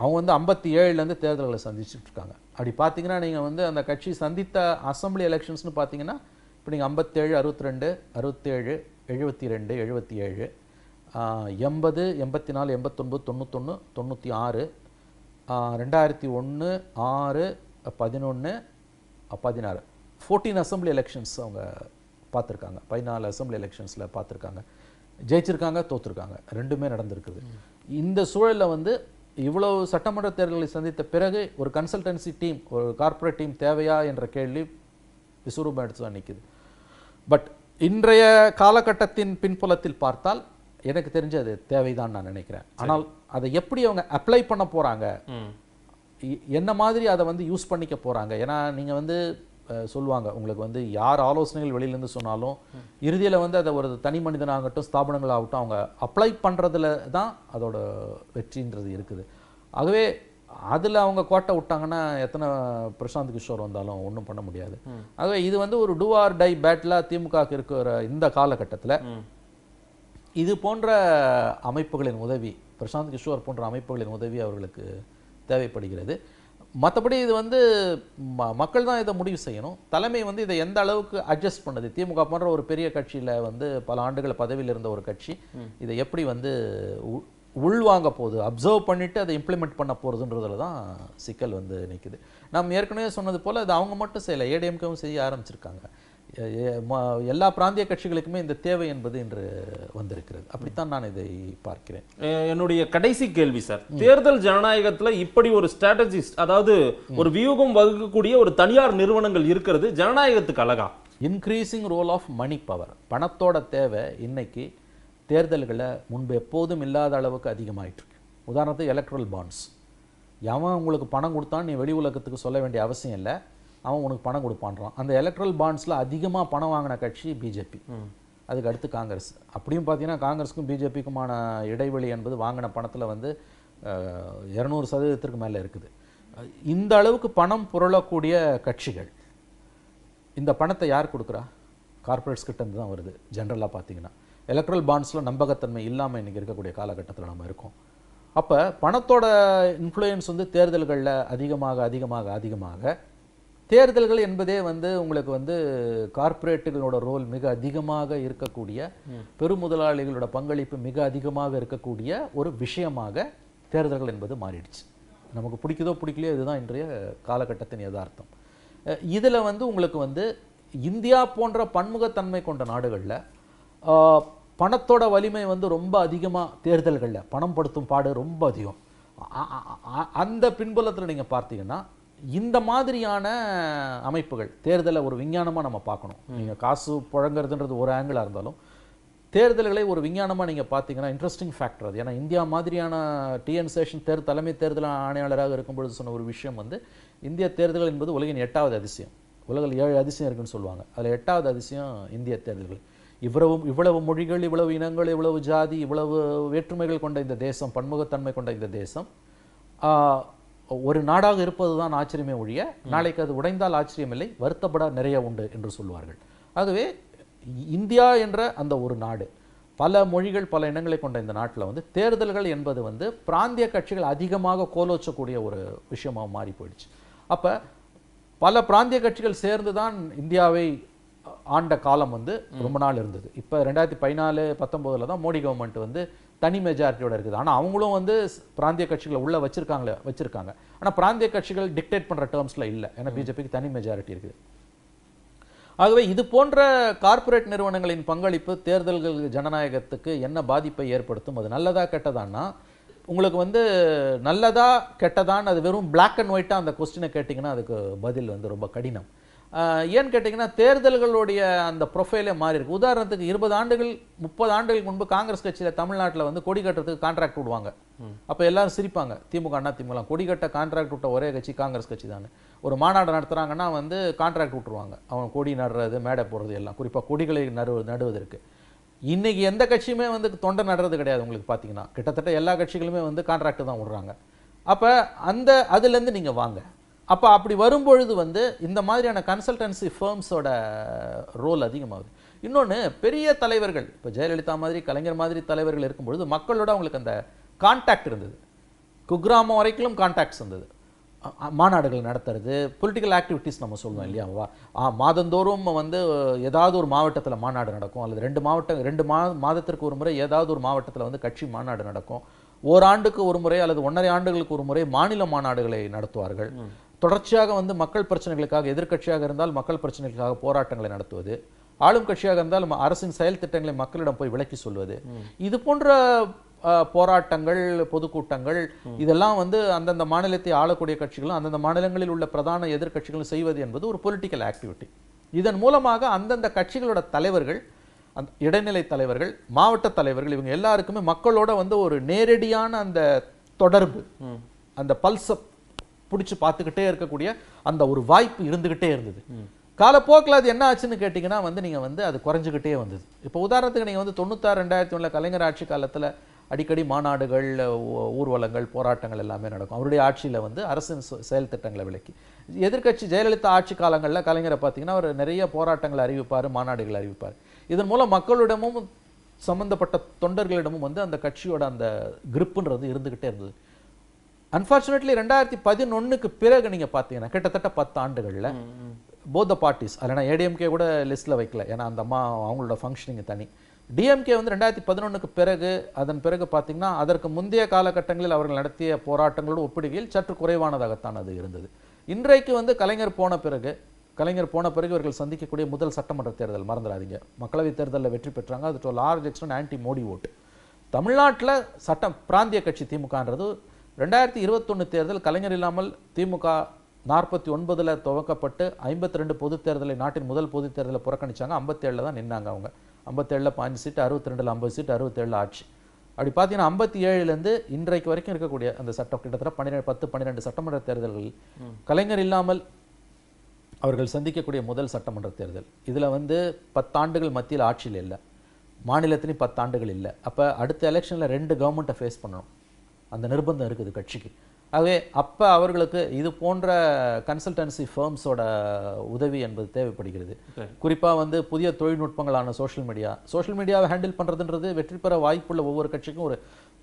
அவங்க வந்து ஐம்பத்தி ஏழுலேருந்து தேர்தல்களை சந்திச்சுட்டு இருக்காங்க அப்படி பார்த்தீங்கன்னா நீங்கள் வந்து அந்த கட்சி சந்தித்த அசம்பிளி எலெக்ஷன்ஸ்னு பார்த்தீங்கன்னா இப்போ நீங்கள் ஐம்பத்தேழு அறுபத்தி ரெண்டு அறுபத்தேழு எழுபத்தி ரெண்டு எழுபத்தி ஏழு எண்பது எண்பத்தி நாலு எண்பத்தொன்பது தொண்ணூத்தொன்று தொண்ணூற்றி ஆறு ரெண்டாயிரத்தி ஒன்று ஆறு பதினொன்று பதினாறு ஃபோர்டீன் அசம்பிளி எலெக்ஷன்ஸ் அவங்க பார்த்துருக்காங்க பதினாலு அசம்பிளி எலெக்ஷன்ஸில் பார்த்துருக்காங்க ஜெயிச்சிருக்காங்க தோற்றுருக்காங்க ரெண்டுமே நடந்திருக்குது இந்த சூழலில் வந்து இவ்வளோ சட்டமன்ற தேர்தலை சந்தித்த பிறகு ஒரு கன்சல்டன்சி டீம் ஒரு கார்ப்பரேட் டீம் தேவையா என்ற கேள்வி விஸ்வரூபம் எடுத்து தான் நிற்கிது பட் இன்றைய காலகட்டத்தின் பின்புலத்தில் பார்த்தால் எனக்கு தெரிஞ்சு அது தேவைதான் நான் நினைக்கிறேன் ஆனால் அதை எப்படி அவங்க அப்ளை பண்ண போகிறாங்க என்ன மாதிரி அதை வந்து யூஸ் பண்ணிக்க போகிறாங்க ஏன்னா நீங்கள் வந்து சொல்லுவாங்க உங்களுக்கு வந்து யார் ஆலோசனைகள் வெளியிலேருந்து சொன்னாலும் இறுதியில் வந்து அதை ஒரு தனி மனிதனாகட்டும் ஸ்தாபனங்களாகட்டும் அவங்க அப்ளை பண்ணுறதுல தான் அதோட வெற்றின்றது இருக்குது ஆகவே அதில் அவங்க கோட்டை விட்டாங்கன்னா எத்தனை பிரசாந்த் கிஷோர் வந்தாலும் ஒன்றும் பண்ண முடியாது ஆகவே இது வந்து ஒரு டூ ஆர் டை பேட்டில் திமுக இருக்கிற இந்த காலகட்டத்தில் இது போன்ற அமைப்புகளின் உதவி பிரசாந்த் கிஷோர் போன்ற அமைப்புகளின் உதவி அவர்களுக்கு தேவைப்படுகிறது மற்றபடி இது வந்து ம மக்கள் தான் இதை முடிவு செய்யணும் தலைமை வந்து இதை எந்த அளவுக்கு அட்ஜஸ்ட் பண்ணுது திமுக போன்ற ஒரு பெரிய கட்சியில் வந்து பல ஆண்டுகள் பதவியில் இருந்த ஒரு கட்சி இதை எப்படி வந்து உள்வாங்க போகுது அப்சர்வ் பண்ணிவிட்டு அதை இம்ப்ளிமெண்ட் பண்ண போகிறதுன்றதுல தான் சிக்கல் வந்து நிற்குது நாம் ஏற்கனவே சொன்னது போல் அது அவங்க மட்டும் செய்யலை ஏடிஎம்கேவும் செய்ய ஆரம்பிச்சிருக்காங்க எல்லா பிராந்திய கட்சிகளுக்குமே இந்த தேவை என்பது இன்று வந்திருக்கிறது அப்படித்தான் நான் இதை பார்க்கிறேன் என்னுடைய கடைசி கேள்வி சார் தேர்தல் ஜனநாயகத்தில் இப்படி ஒரு ஸ்ட்ராட்டஜிஸ்ட் அதாவது ஒரு வியூகம் வகுக்கக்கூடிய ஒரு தனியார் நிறுவனங்கள் இருக்கிறது ஜனநாயகத்துக்கு அழகா increasing role of money power பணத்தோட தேவை இன்னைக்கு தேர்தல்களை முன்பு எப்போதும் இல்லாத அளவுக்கு அதிகமாயிட்டு இருக்கு உதாரணத்துக்கு எலக்ட்ரல் பாண்ட்ஸ் எவன் உங்களுக்கு பணம் கொடுத்தான்னு நீ வெளி உலகத்துக்கு சொல்ல வேண்டிய அவசியம் இல்லை அவன் உனக்கு பணம் கொடுப்பான்றான் அந்த எலக்ட்ரல் பாண்ட்ஸில் அதிகமாக பணம் வாங்கின கட்சி பிஜேபி அதுக்கு அடுத்து காங்கிரஸ் அப்படியும் பார்த்தீங்கன்னா காங்கிரஸுக்கும் பிஜேபிக்குமான இடைவெளி என்பது வாங்கின பணத்தில் வந்து இரநூறு சதவீதத்திற்கு மேலே இருக்குது இந்த அளவுக்கு பணம் புரளக்கூடிய கட்சிகள் இந்த பணத்தை யார் கொடுக்குறா கார்பரேட்ஸ் கிட்டேருந்து தான் வருது ஜென்ரலாக பார்த்தீங்கன்னா எலக்ட்ரல் பாண்ட்ஸில் நம்பகத்தன்மை இல்லாமல் இன்றைக்கி இருக்கக்கூடிய காலகட்டத்தில் நம்ம இருக்கோம் அப்போ பணத்தோட இன்ஃப்ளூயன்ஸ் வந்து தேர்தல்களில் அதிகமாக அதிகமாக அதிகமாக தேர்தல்கள் என்பதே வந்து உங்களுக்கு வந்து கார்ப்பரேட்டுகளோட ரோல் மிக அதிகமாக இருக்கக்கூடிய பெருமுதலாளிகளோட பங்களிப்பு மிக அதிகமாக இருக்கக்கூடிய ஒரு விஷயமாக தேர்தல்கள் என்பது மாறிடுச்சு நமக்கு பிடிக்குதோ பிடிக்கலையோ இதுதான் இன்றைய காலகட்டத்தின் யதார்த்தம் இதில் வந்து உங்களுக்கு வந்து இந்தியா போன்ற பன்முகத்தன்மை கொண்ட நாடுகளில் பணத்தோட வலிமை வந்து ரொம்ப அதிகமாக தேர்தல்களில் பணம் படுத்தும் பாடு ரொம்ப அதிகம் அந்த பின்புலத்தில் நீங்கள் பார்த்தீங்கன்னா இந்த மாதிரியான அமைப்புகள் தேர்தலை ஒரு விஞ்ஞானமாக நம்ம பார்க்கணும் நீங்கள் காசு புழங்குறதுன்றது ஒரு ஆங்கிளாக இருந்தாலும் தேர்தல்களை ஒரு விஞ்ஞானமாக நீங்கள் பார்த்தீங்கன்னா இன்ட்ரெஸ்டிங் ஃபேக்டர் அது ஏன்னா இந்தியா மாதிரியான டிஎன் சேஷன் தேர் தலைமை தேர்தல் ஆணையாளராக இருக்கும்பொழுது சொன்ன ஒரு விஷயம் வந்து இந்திய தேர்தல்கள் என்பது உலகின் எட்டாவது அதிசயம் உலகில் ஏழு அதிசயம் இருக்குன்னு சொல்லுவாங்க அதில் எட்டாவது அதிசயம் இந்திய தேர்தல்கள் இவ்வளவு இவ்வளவு மொழிகள் இவ்வளவு இனங்கள் இவ்வளவு ஜாதி இவ்வளவு வேற்றுமைகள் கொண்ட இந்த தேசம் பன்முகத்தன்மை கொண்ட இந்த தேசம் ஒரு நாடாக இருப்பது தான் ஆச்சரியமே ஒழிய நாளைக்கு அது உடைந்தால் ஆச்சரியமில்லை வருத்தப்பட நிறைய உண்டு என்று சொல்வார்கள் ஆகவே இந்தியா என்ற அந்த ஒரு நாடு பல மொழிகள் பல இனங்களை கொண்ட இந்த நாட்டில் வந்து தேர்தல்கள் என்பது வந்து பிராந்திய கட்சிகள் அதிகமாக கோலோச்சக்கூடிய ஒரு விஷயமாக மாறி போயிடுச்சு அப்போ பல பிராந்திய கட்சிகள் சேர்ந்து தான் இந்தியாவை ஆண்ட காலம் வந்து ரொம்ப நாள் இருந்தது இப்போ ரெண்டாயிரத்தி பதினாலு பத்தொம்போதில் தான் மோடி கவர்மெண்ட் வந்து தனி மெஜாரிட்டியோட இருக்குது ஆனால் அவங்களும் வந்து பிராந்திய கட்சிகளை உள்ளே வச்சிருக்காங்களே வச்சிருக்காங்க ஆனால் பிராந்திய கட்சிகள் டிக்டேட் பண்ணுற டேர்ம்ஸில் இல்லை ஏன்னா பிஜேபிக்கு தனி மெஜாரிட்டி இருக்குது ஆகவே இது போன்ற கார்ப்பரேட் நிறுவனங்களின் பங்களிப்பு தேர்தல்கள் ஜனநாயகத்துக்கு என்ன பாதிப்பை ஏற்படுத்தும் அது நல்லதா கெட்டதான்னா உங்களுக்கு வந்து நல்லதா கெட்டதான்னு அது வெறும் பிளாக் அண்ட் ஒயிட்டாக அந்த கொஸ்டினை கேட்டிங்கன்னா அதுக்கு பதில் வந்து ரொம்ப கடினம் ஏன்னு கேட்டிங்கன்னா தேர்தல்களுடைய அந்த ப்ரொஃபைலே மாறி இருக்குது உதாரணத்துக்கு இருபது ஆண்டுகள் முப்பது ஆண்டுகள் முன்பு காங்கிரஸ் கட்சியில் தமிழ்நாட்டில் வந்து கொடி கட்டுறதுக்கு கான்ட்ராக்ட் விடுவாங்க அப்போ எல்லாரும் சிரிப்பாங்க திமுக அண்ணா திமுகலாம் கொடி கட்ட கான்ட்ராக்ட் விட்ட ஒரே கட்சி காங்கிரஸ் கட்சி தானே ஒரு மாநாடு நடத்துகிறாங்கன்னா வந்து கான்ட்ராக்ட் விட்டுருவாங்க அவங்க கொடி நடுறது மேடை போடுறது எல்லாம் குறிப்பாக கொடிகளை நடு நடுவதற்கு இன்றைக்கி எந்த கட்சியுமே வந்து தொண்டை நடுறது கிடையாது உங்களுக்கு பார்த்தீங்கன்னா கிட்டத்தட்ட எல்லா கட்சிகளுமே வந்து கான்ட்ராக்ட் தான் விடுறாங்க அப்போ அந்த அதுலேருந்து நீங்கள் வாங்க அப்போ அப்படி வரும்பொழுது வந்து இந்த மாதிரியான கன்சல்டன்சி ஃபேர்ம்ஸோட ரோல் அதிகமாகுது இன்னொன்று பெரிய தலைவர்கள் இப்போ ஜெயலலிதா மாதிரி கலைஞர் மாதிரி தலைவர்கள் இருக்கும்பொழுது மக்களோட அவங்களுக்கு அந்த கான்டாக்ட் இருந்தது குக்ராமம் வரைக்கும் கான்டாக்ட்ஸ் இருந்தது மாநாடுகள் நடத்துறது பொலிட்டிக்கல் ஆக்டிவிட்டீஸ் நம்ம சொல்லுவோம் இல்லையாவா மாதந்தோறும் வந்து ஏதாவது ஒரு மாவட்டத்தில் மாநாடு நடக்கும் அல்லது ரெண்டு மாவட்டம் ரெண்டு மா மாதத்திற்கு ஒரு முறை ஏதாவது ஒரு மாவட்டத்தில் வந்து கட்சி மாநாடு நடக்கும் ஓராண்டுக்கு ஒரு முறை அல்லது ஒன்றரை ஆண்டுகளுக்கு ஒரு முறை மாநில மாநாடுகளை நடத்துவார்கள் தொடர்ச்சியாக வந்து மக்கள் பிரச்சனைகளுக்காக எதிர்கட்சியாக இருந்தால் மக்கள் பிரச்சனைகளுக்காக போராட்டங்களை நடத்துவது ஆளும் கட்சியாக இருந்தால் அரசின் செயல் திட்டங்களை மக்களிடம் போய் விளக்கி சொல்வது இது போன்ற போராட்டங்கள் பொதுக்கூட்டங்கள் இதெல்லாம் வந்து அந்தந்த மாநிலத்தை ஆளக்கூடிய கட்சிகளும் அந்தந்த மாநிலங்களில் உள்ள பிரதான எதிர்கட்சிகளும் செய்வது என்பது ஒரு பொலிட்டிக்கல் ஆக்டிவிட்டி இதன் மூலமாக அந்தந்த கட்சிகளோட தலைவர்கள் அந்த இடைநிலை தலைவர்கள் மாவட்ட தலைவர்கள் இவங்க எல்லாருக்குமே மக்களோட வந்து ஒரு நேரடியான அந்த தொடர்பு அந்த பல்சப் பிடிச்சி பார்த்துக்கிட்டே இருக்கக்கூடிய அந்த ஒரு வாய்ப்பு இருந்துக்கிட்டே இருந்தது காலப்போக்கில் அது என்ன ஆச்சுன்னு கேட்டிங்கன்னா வந்து நீங்கள் வந்து அது குறைஞ்சிக்கிட்டே வந்தது இப்போ உதாரணத்துக்கு நீங்கள் வந்து தொண்ணூத்தாறு ரெண்டாயிரத்தி ஒன்றில் கலைஞர் ஆட்சி காலத்தில் அடிக்கடி மாநாடுகள் ஊர்வலங்கள் போராட்டங்கள் எல்லாமே நடக்கும் அவருடைய ஆட்சியில் வந்து அரசின் செயல் திட்டங்களை விளக்கி எதிர்கட்சி ஜெயலலிதா ஆட்சி காலங்களில் கலைஞரை பார்த்தீங்கன்னா அவர் நிறைய போராட்டங்களை அறிவிப்பார் மாநாடுகள் அறிவிப்பார் இதன் மூலம் மக்களிடமும் சம்மந்தப்பட்ட தொண்டர்களிடமும் வந்து அந்த கட்சியோட அந்த கிரிப்புன்றது இருந்துக்கிட்டே இருந்தது அன்ஃபார்ச்சுனேட்லி ரெண்டாயிரத்தி பதினொன்றுக்கு பிறகு நீங்கள் பார்த்தீங்கன்னா கிட்டத்தட்ட பத்து ஆண்டுகளில் போத பார்ட்டிஸ் இல்லைனா ஏடிஎம்கே கூட லிஸ்ட்டில் வைக்கல ஏன்னா அந்த அம்மா அவங்களோட ஃபங்க்ஷனிங் தனி டிஎம்கே வந்து ரெண்டாயிரத்தி பதினொன்றுக்கு பிறகு அதன் பிறகு பார்த்திங்கன்னா அதற்கு முந்தைய காலகட்டங்களில் அவர்கள் நடத்திய போராட்டங்களோடு ஒப்பிடுகையில் சற்று குறைவானதாகத்தான் அது இருந்தது இன்றைக்கு வந்து கலைஞர் போன பிறகு கலைஞர் போன பிறகு இவர்கள் சந்திக்கக்கூடிய முதல் சட்டமன்ற தேர்தல் மறந்துடாதீங்க மக்களவைத் தேர்தலில் வெற்றி பெற்றாங்க அது லார்ஜ் எக்ஸ்டன் ஆன்டி மோடி ஓட்டு தமிழ்நாட்டில் சட்டம் பிராந்திய கட்சி திமுகன்றது ரெண்டாயிரத்தி இருபத்தொன்று தேர்தல் கலைஞர் இல்லாமல் திமுக நாற்பத்தி ஒன்பதில் துவக்கப்பட்டு ஐம்பத்தி ரெண்டு பொது தேர்தலை நாட்டின் முதல் பொது தேர்தலை புறக்கணித்தாங்க ஐம்பத்தேழில் தான் நின்னாங்க அவங்க ஐம்பத்தேழில் பாஞ்சு சீட்டு அறுபத்தி ரெண்டில் ஐம்பது சீட்டு அறுபத்தேழு ஆட்சி அப்படி பார்த்தீங்கன்னா ஐம்பத்தி ஏழுலேருந்து இன்றைக்கு வரைக்கும் இருக்கக்கூடிய அந்த சட்டம் கிட்டத்தட்ட பன்னிரெண்டு பத்து பன்னிரெண்டு சட்டமன்ற தேர்தல்கள் கலைஞர் இல்லாமல் அவர்கள் சந்திக்கக்கூடிய முதல் சட்டமன்ற தேர்தல் இதில் வந்து பத்தாண்டுகள் மத்தியில் ஆட்சியில் இல்லை மாநிலத்திலையும் பத்தாண்டுகள் இல்லை அப்போ அடுத்த எலெக்ஷனில் ரெண்டு கவர்மெண்ட்டை ஃபேஸ் பண்ணணும் அந்த நிர்பந்தம் இருக்குது கட்சிக்கு ஆகவே அப்போ அவர்களுக்கு இது போன்ற கன்சல்டன்சி ஃபேர்ம்ஸோட உதவி என்பது தேவைப்படுகிறது குறிப்பாக வந்து புதிய தொழில்நுட்பங்களான சோஷியல் மீடியா சோஷியல் மீடியாவை ஹேண்டில் பண்ணுறதுன்றது வெற்றி பெற வாய்ப்புள்ள ஒவ்வொரு கட்சிக்கும் ஒரு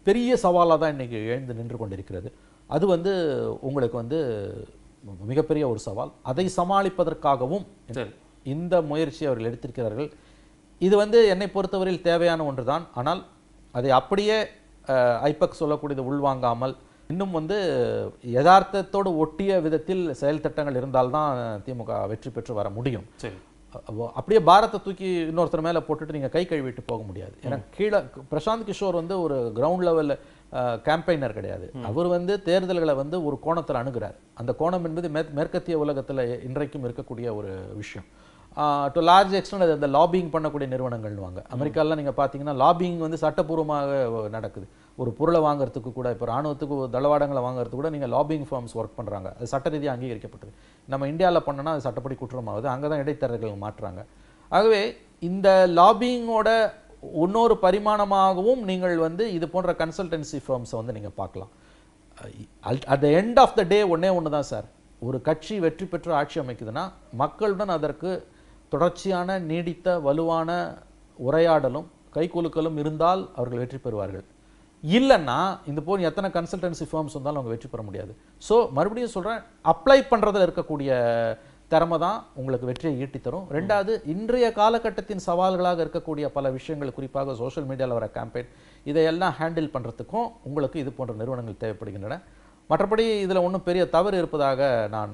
பெரிய சவாலாக தான் இன்றைக்கி எழுந்து நின்று கொண்டிருக்கிறது அது வந்து உங்களுக்கு வந்து மிகப்பெரிய ஒரு சவால் அதை சமாளிப்பதற்காகவும் இந்த முயற்சி அவர்கள் எடுத்திருக்கிறார்கள் இது வந்து என்னை பொறுத்தவரையில் தேவையான ஒன்று தான் ஆனால் அதை அப்படியே ஐபக் சொல்லக்கூடியது உள்வாங்காமல் இன்னும் வந்து யதார்த்தத்தோடு ஒட்டிய விதத்தில் செயல் திட்டங்கள் இருந்தால்தான் திமுக வெற்றி பெற்று வர முடியும் அப்படியே பாரத்தை தூக்கி இன்னொருத்தர் மேலே போட்டுட்டு நீங்கள் கை கழுவிட்டு போக முடியாது ஏன்னா கீழே பிரசாந்த் கிஷோர் வந்து ஒரு கிரவுண்ட் லெவலில் கேம்பெயினர் கிடையாது அவர் வந்து தேர்தல்களை வந்து ஒரு கோணத்தில் அணுகிறார் அந்த கோணம் என்பது மேற்கத்திய உலகத்தில் இன்றைக்கும் இருக்கக்கூடிய ஒரு விஷயம் டு லார்ஜ் எக்ஸ்டென்ட் அந்த லாபிங் பண்ணக்கூடிய வாங்க அமெரிக்காவில் நீங்கள் பார்த்தீங்கன்னா லாபிங் வந்து சட்டப்பூர்வமாக நடக்குது ஒரு பொருளை வாங்குறதுக்கு கூட இப்போ ராணுவத்துக்கு தளவாடங்களை வாங்குறதுக்கு கூட நீங்கள் லாபிங் ஃபார்ம்ஸ் ஒர்க் பண்ணுறாங்க அது சட்ட ரீதியாக அங்கீகரிக்கப்பட்டது நம்ம இந்தியாவில் பண்ணோன்னா அது சட்டப்படி குற்றமாகுது அங்கே தான் இடைத்தரகர்கள் மாற்றுறாங்க ஆகவே இந்த லாபிங்கோட இன்னொரு பரிமாணமாகவும் நீங்கள் வந்து இது போன்ற கன்சல்டன்சி ஃபார்ம்ஸை வந்து நீங்கள் பார்க்கலாம் at the end of the day ஒன்றே ஒன்று தான் சார் ஒரு கட்சி வெற்றி பெற்று ஆட்சி அமைக்குதுன்னா மக்களுடன் அதற்கு தொடர்ச்சியான நீடித்த வலுவான உரையாடலும் கைகுலுக்கலும் இருந்தால் அவர்கள் வெற்றி பெறுவார்கள் இல்லைன்னா இந்த போன எத்தனை கன்சல்டன்சி ஃபார்ம்ஸ் இருந்தாலும் அவங்க வெற்றி பெற முடியாது ஸோ மறுபடியும் சொல்கிறேன் அப்ளை பண்ணுறதில் இருக்கக்கூடிய திறமை தான் உங்களுக்கு வெற்றியை ஈட்டி தரும் ரெண்டாவது இன்றைய காலகட்டத்தின் சவால்களாக இருக்கக்கூடிய பல விஷயங்கள் குறிப்பாக சோஷியல் மீடியாவில் வர கேம்பெயின் இதையெல்லாம் ஹேண்டில் பண்ணுறதுக்கும் உங்களுக்கு இது போன்ற நிறுவனங்கள் தேவைப்படுகின்றன மற்றபடி இதில் ஒன்றும் பெரிய தவறு இருப்பதாக நான்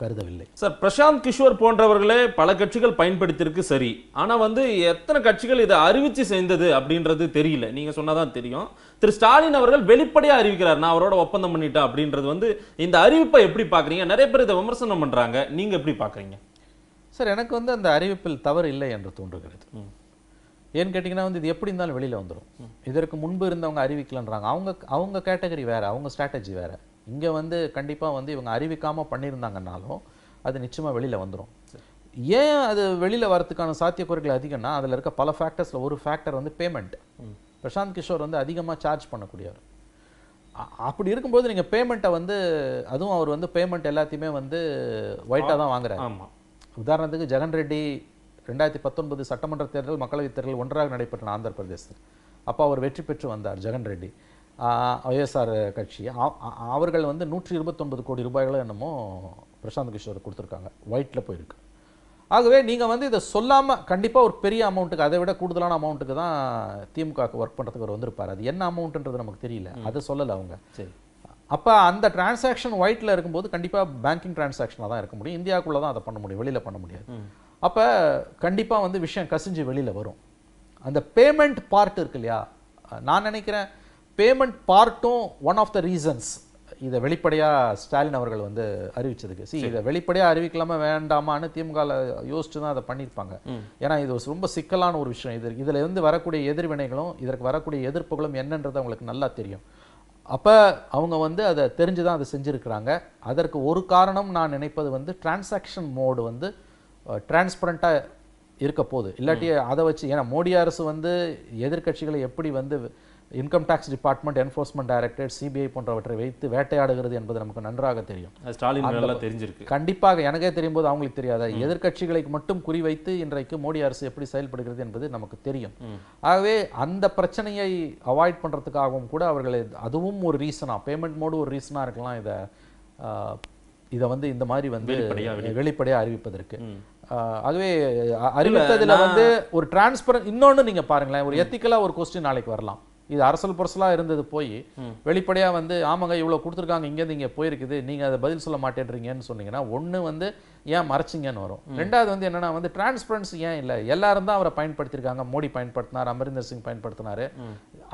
கருதவில்லை சார் பிரசாந்த் கிஷோர் போன்றவர்களே பல கட்சிகள் பயன்படுத்தியிருக்கு சரி ஆனால் வந்து எத்தனை கட்சிகள் இதை அறிவித்து செய்தது அப்படின்றது தெரியல நீங்கள் சொன்னால் தெரியும் திரு ஸ்டாலின் அவர்கள் வெளிப்படையாக அறிவிக்கிறார் நான் அவரோட ஒப்பந்தம் பண்ணிட்டேன் அப்படின்றது வந்து இந்த அறிவிப்பை எப்படி பார்க்குறீங்க நிறைய பேர் இதை விமர்சனம் பண்ணுறாங்க நீங்கள் எப்படி பார்க்குறீங்க சார் எனக்கு வந்து அந்த அறிவிப்பில் தவறு இல்லை என்று தோன்றுகிறது ஏன்னு கேட்டிங்கன்னா வந்து இது எப்படி இருந்தாலும் வெளியில் வந்துடும் இதற்கு முன்பு இருந்தவங்க அறிவிக்கலன்றாங்க அவங்க அவங்க கேட்டகரி வேறு அவங்க ஸ்ட்ராட்டஜி வேறு இங்கே வந்து கண்டிப்பாக வந்து இவங்க அறிவிக்காமல் பண்ணியிருந்தாங்கனாலும் அது நிச்சயமாக வெளியில் வந்துடும் ஏன் அது வெளியில் வரத்துக்கான சாத்தியக்குறைகள் அதிகம்னா அதில் இருக்க பல ஃபேக்டர்ஸில் ஒரு ஃபேக்டர் வந்து பேமெண்ட் பிரசாந்த் கிஷோர் வந்து அதிகமாக சார்ஜ் பண்ணக்கூடியவர் அப்படி இருக்கும்போது நீங்கள் பேமெண்ட்டை வந்து அதுவும் அவர் வந்து பேமெண்ட் எல்லாத்தையுமே வந்து ஒயிட்டாக தான் வாங்குறாரு ஆமாம் உதாரணத்துக்கு ஜெகன் ரெட்டி ரெண்டாயிரத்தி பத்தொன்பது சட்டமன்ற தேர்தல் மக்களவைத் தேர்தல் ஒன்றாக நடைபெற்றன ஆந்திர பிரதேசத்தில் அப்போ அவர் வெற்றி பெற்று வந்தார் ஜெகன் ரெட்டி ஒய்எஸ்ஆர் கட்சி அவர்கள் வந்து நூற்றி இருபத்தொன்பது கோடி ரூபாய்களோ என்னமோ பிரசாந்த் கிஷோர் கொடுத்துருக்காங்க ஒயிட்டில் போயிருக்கு ஆகவே நீங்கள் வந்து இதை சொல்லாமல் கண்டிப்பாக ஒரு பெரிய அமௌண்ட்டுக்கு அதை விட கூடுதலான அமௌண்ட்டுக்கு தான் திமுகவுக்கு ஒர்க் பண்ணுறதுக்கு அவர் வந்திருப்பார் அது என்ன அமௌண்ட்டுன்றது நமக்கு தெரியல அதை சொல்லலை அவங்க சரி அப்போ அந்த டிரான்சாக்ஷன் ஒயிட்டில் இருக்கும்போது கண்டிப்பாக பேங்கிங் டிரான்சாக்ஷனாக தான் இருக்க முடியும் இந்தியாவுக்குள்ளே தான் அதை பண்ண முடியும் வெளியில் பண்ண முடியாது அப்போ கண்டிப்பாக வந்து விஷயம் கசிஞ்சு வெளியில் வரும் அந்த பேமெண்ட் பார்ட் இருக்கு இல்லையா நான் நினைக்கிறேன் பேமெண்ட் பார்ட்டும் ஒன் ஆஃப் த ரீசன்ஸ் இதை வெளிப்படையாக ஸ்டாலின் அவர்கள் வந்து அறிவிச்சதுக்கு சி இதை வெளிப்படையாக அறிவிக்கலாமா வேண்டாமான்னு திமுக யோசிச்சு தான் அதை பண்ணியிருப்பாங்க ஏன்னா இது ரொம்ப சிக்கலான ஒரு விஷயம் இது இதில் இருந்து வரக்கூடிய எதிர்வினைகளும் இதற்கு வரக்கூடிய எதிர்ப்புகளும் என்னன்றது அவங்களுக்கு நல்லா தெரியும் அப்போ அவங்க வந்து அதை தெரிஞ்சு தான் அதை செஞ்சுருக்கிறாங்க அதற்கு ஒரு காரணம் நான் நினைப்பது வந்து டிரான்சாக்ஷன் மோடு வந்து டிரான்ஸ்பரண்ட்டாக இருக்க போகுது இல்லாட்டி அதை வச்சு ஏன்னா மோடி அரசு வந்து எதிர்கட்சிகளை எப்படி வந்து income tax department enforcement directorate CBI போன்றவற்றை வைத்து வேட்டையாடுகிறது என்பது நமக்கு நன்றாக தெரியும் தெரிஞ்சிருக்கு கண்டிப்பாக எனக்கே தெரியும் போது அவங்களுக்கு தெரியாத எதிர்கட்சிகளுக்கு மட்டும் குறிவைத்து இன்றைக்கு மோடி அரசு எப்படி செயல்படுகிறது என்பது நமக்கு தெரியும் ஆகவே அந்த பிரச்சனையை அவாய்ட் பண்றதுக்காகவும் கூட அவர்களை அதுவும் ஒரு ரீசனா பேமெண்ட் மோடு ஒரு ரீசனா இருக்கலாம் இதை இதை வந்து இந்த மாதிரி வந்து வெளிப்படையாக அறிவிப்பதற்கு ஆகவே அறிவித்ததுல வந்து ஒரு டிரான்ஸ்பரன் இன்னொன்னு நீங்க பாருங்களேன் ஒரு எத்திக்கலா ஒரு கொஸ்டின் நாளைக்கு வரலாம் இது அரசல் புரசலாக இருந்தது போய் வெளிப்படையாக வந்து ஆமாங்க இவ்வளோ கொடுத்துருக்காங்க இங்கேருந்து இங்கே போயிருக்குது நீங்கள் அதை பதில் சொல்ல மாட்டேன்றீங்கன்னு சொன்னீங்கன்னா ஒன்று வந்து ஏன் மறைச்சிங்கன்னு வரும் ரெண்டாவது வந்து என்னென்னா வந்து டிரான்ஸ்பரன்சி ஏன் இல்லை எல்லாரும் தான் அவரை பயன்படுத்தியிருக்காங்க மோடி பயன்படுத்தினார் அமரிந்தர் சிங் பயன்படுத்தினார்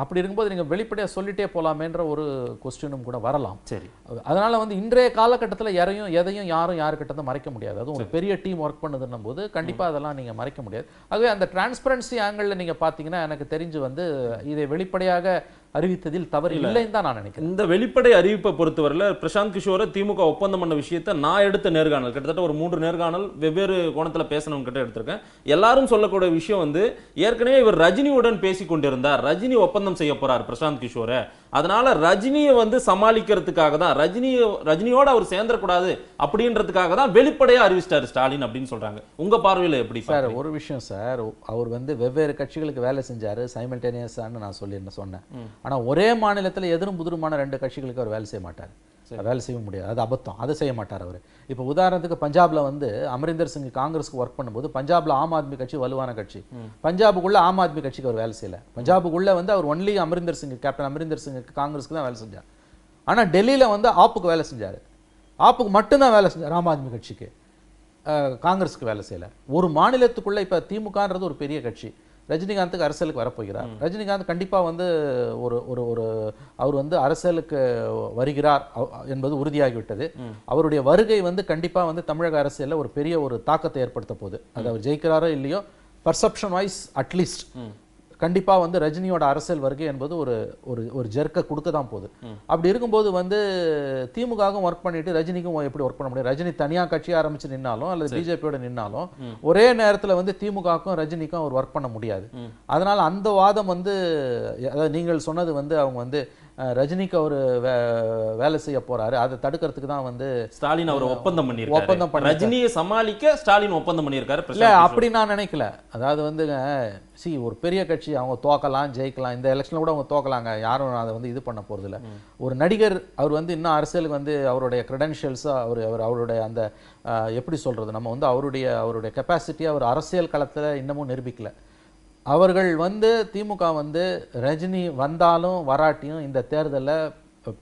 அப்படி இருக்கும்போது நீங்கள் வெளிப்படையாக சொல்லிட்டே போகலாமேன்ற ஒரு கொஸ்டினும் கூட வரலாம் சரி அதனால் வந்து இன்றைய காலகட்டத்தில் யாரையும் எதையும் யாரும் யாருக்கிட்ட மறைக்க முடியாது அதுவும் ஒரு பெரிய டீம் ஒர்க் பண்ணுதுன்னும் போது கண்டிப்பாக அதெல்லாம் நீங்கள் மறைக்க முடியாது ஆகவே அந்த டிரான்ஸ்பரன்சி ஆங்கிளில் நீங்கள் பார்த்தீங்கன்னா எனக்கு தெரிஞ்சு வந்து இதை வெளிப்படையாக அறிவித்ததில் தவறு இல்லைன்னு தான் நான் நினைக்கிறேன் இந்த வெளிப்படை அறிவிப்பை பொறுத்தவரையில் பிரசாந்த் கிஷோரை திமுக ஒப்பந்தம் பண்ண விஷயத்தை நான் எடுத்த நேர்காணல் கிட்டத்தட்ட ஒரு மூன்று நேர்காணல் வெவ்வேறு கோணத்தில் பேசணும் கிட்ட எடுத்திருக்கேன் எல்லாரும் சொல்லக்கூடிய விஷயம் வந்து ஏற்கனவே இவர் ரஜினியுடன் பேசி கொண்டிருந்தார் ரஜினி ஒப்பந்தம் செய்ய போறார் பிரசாந்த் கிஷோரை அதனால ரஜினியை வந்து சமாளிக்கிறதுக்காக தான் ரஜினியை ரஜினியோட அவர் சேர்ந்துடக்கூடாது அப்படின்றதுக்காக தான் வெளிப்படையா அறிவிச்சிட்டாரு ஸ்டாலின் அப்படின்னு சொல்றாங்க உங்க பார்வையில் எப்படி சார் ஒரு விஷயம் சார் அவர் வந்து வெவ்வேறு கட்சிகளுக்கு வேலை செஞ்சாரு சைமல்டேனியஸான்னு நான் சொல்லி சொன்னேன் ஆனா ஒரே மாநிலத்துல எதிரும் புதிருமான ரெண்டு கட்சிகளுக்கு அவர் வேலை செய்ய மாட்டார் வேலை செய்ய முடியாது அது அபத்தம் அதை செய்ய மாட்டார் அவர் இப்போ உதாரணத்துக்கு பஞ்சாப்ல வந்து அமரிந்தர் சிங் காங்கிரஸ்க்கு ஒர்க் பண்ணும்போது பஞ்சாப்ல ஆம் ஆத்மி கட்சி வலுவான கட்சி பஞ்சாபுக்குள்ள ஆம் ஆத்மி கட்சிக்கு அவர் வேலை செய்யல பஞ்சாபுக்குள்ள வந்து அவர் ஒன்லி அமரிந்தர் சிங் கேப்டன் அமரிந்தர் சிங் காங்கிரஸ்க்கு தான் வேலை செஞ்சார் ஆனால் டெல்லியில் வந்து ஆப்புக்கு வேலை செஞ்சார் ஆப்புக்கு மட்டும்தான் வேலை செஞ்சார் ஆம் ஆத்மி கட்சிக்கு காங்கிரஸுக்கு வேலை செய்யலை ஒரு மாநிலத்துக்குள்ளே இப்போ திமுகன்றது ஒரு பெரிய கட்சி ரஜினிகாந்துக்கு அரசியலுக்கு வரப்போகிறார் ரஜினிகாந்த் கண்டிப்பாக வந்து ஒரு ஒரு ஒரு அவர் வந்து அரசியலுக்கு வருகிறார் என்பது உறுதியாகிவிட்டது அவருடைய வருகை வந்து கண்டிப்பாக வந்து தமிழக அரசியலில் ஒரு பெரிய ஒரு தாக்கத்தை ஏற்படுத்த போகுது அது அவர் ஜெயிக்கிறாரோ இல்லையோ பர்செப்ஷன் வைஸ் அட்லீஸ்ட் கண்டிப்பாக வந்து ரஜினியோட அரசியல் வருகை என்பது ஒரு ஒரு ஒரு ஜெர்க்கை கொடுக்க தான் போகுது அப்படி இருக்கும்போது வந்து திமுகவும் ஒர்க் பண்ணிட்டு ரஜினிக்கும் எப்படி ஒர்க் பண்ண முடியும் ரஜினி தனியாக கட்சி ஆரம்பிச்சு நின்னாலும் அல்லது பிஜேபியோட நின்னாலும் ஒரே நேரத்தில் வந்து திமுகவுக்கும் ரஜினிக்கும் அவர் ஒர்க் பண்ண முடியாது அதனால் அந்த வாதம் வந்து அதாவது நீங்கள் சொன்னது வந்து அவங்க வந்து ரஜினிக்கு அவர் வேலை செய்ய போறாரு அதை தடுக்கிறதுக்கு தான் வந்து ஸ்டாலின் அவர் ஒப்பந்தம் பண்ணிருக்காரு ஒப்பந்தம் பண்ண ரஜினியை சமாளிக்க ஸ்டாலின் ஒப்பந்தம் பண்ணியிருக்காரு அப்படின்னு அப்படி நான் நினைக்கல அதாவது வந்து சி ஒரு பெரிய கட்சி அவங்க தோக்கலாம் ஜெயிக்கலாம் இந்த எலெக்ஷனில் கூட அவங்க தோக்கலாங்க யாரும் அதை வந்து இது பண்ண போறது இல்லை ஒரு நடிகர் அவர் வந்து இன்னும் அரசியலுக்கு வந்து அவருடைய கிரெடென்ஷியல்ஸ் அவர் அவர் அவருடைய அந்த எப்படி சொல்கிறது நம்ம வந்து அவருடைய அவருடைய கெப்பாசிட்டியை அவர் அரசியல் களத்தில் இன்னமும் நிரூபிக்கல அவர்கள் வந்து திமுக வந்து ரஜினி வந்தாலும் வராட்டியும் இந்த தேர்தலில்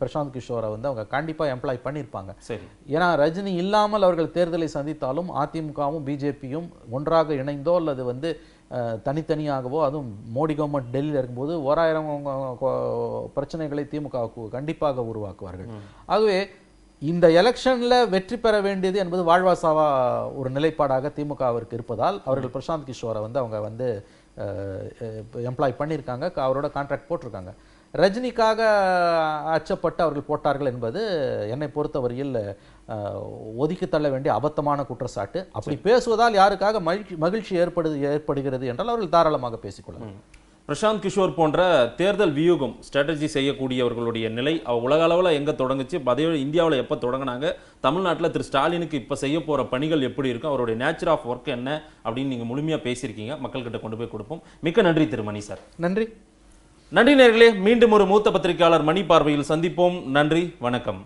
பிரசாந்த் கிஷோரை வந்து அவங்க கண்டிப்பாக எம்ப்ளாய் பண்ணியிருப்பாங்க சரி ஏன்னா ரஜினி இல்லாமல் அவர்கள் தேர்தலை சந்தித்தாலும் அதிமுகவும் பிஜேபியும் ஒன்றாக இணைந்தோ அல்லது வந்து தனித்தனியாகவோ அதுவும் மோடி கவர்மெண்ட் டெல்லியில் இருக்கும்போது ஓராயிரம் பிரச்சனைகளை திமுக கண்டிப்பாக உருவாக்குவார்கள் ஆகவே இந்த எலெக்ஷனில் வெற்றி பெற வேண்டியது என்பது வாழ்வாசாவா ஒரு நிலைப்பாடாக திமுகவிற்கு இருப்பதால் அவர்கள் பிரசாந்த் கிஷோரை வந்து அவங்க வந்து எம்ப்ளாய் பண்ணியிருக்காங்க அவரோட கான்ட்ராக்ட் போட்டிருக்காங்க ரஜினிக்காக அச்சப்பட்டு அவர்கள் போட்டார்கள் என்பது என்னை பொறுத்தவரையில் ஒதுக்கி தள்ள வேண்டிய அபத்தமான குற்றச்சாட்டு அப்படி பேசுவதால் யாருக்காக மகிழ்ச்சி மகிழ்ச்சி ஏற்படுது ஏற்படுகிறது என்றால் அவர்கள் தாராளமாக பேசிக்கொள்ளலாம் பிரசாந்த் கிஷோர் போன்ற தேர்தல் வியூகம் ஸ்ட்ராட்டஜி செய்யக்கூடியவர்களுடைய நிலை அவ உலக அளவில் எங்கே தொடங்குச்சு அதே இந்தியாவில் எப்போ தொடங்கினாங்க தமிழ்நாட்டில் திரு ஸ்டாலினுக்கு இப்போ செய்ய போகிற பணிகள் எப்படி இருக்கும் அவருடைய நேச்சர் ஆஃப் ஒர்க் என்ன அப்படின்னு நீங்கள் முழுமையாக பேசியிருக்கீங்க மக்கள்கிட்ட கொண்டு போய் கொடுப்போம் மிக்க நன்றி திரு மணி சார் நன்றி நன்றி நேர்களே மீண்டும் ஒரு மூத்த பத்திரிகையாளர் மணி பார்வையில் சந்திப்போம் நன்றி வணக்கம்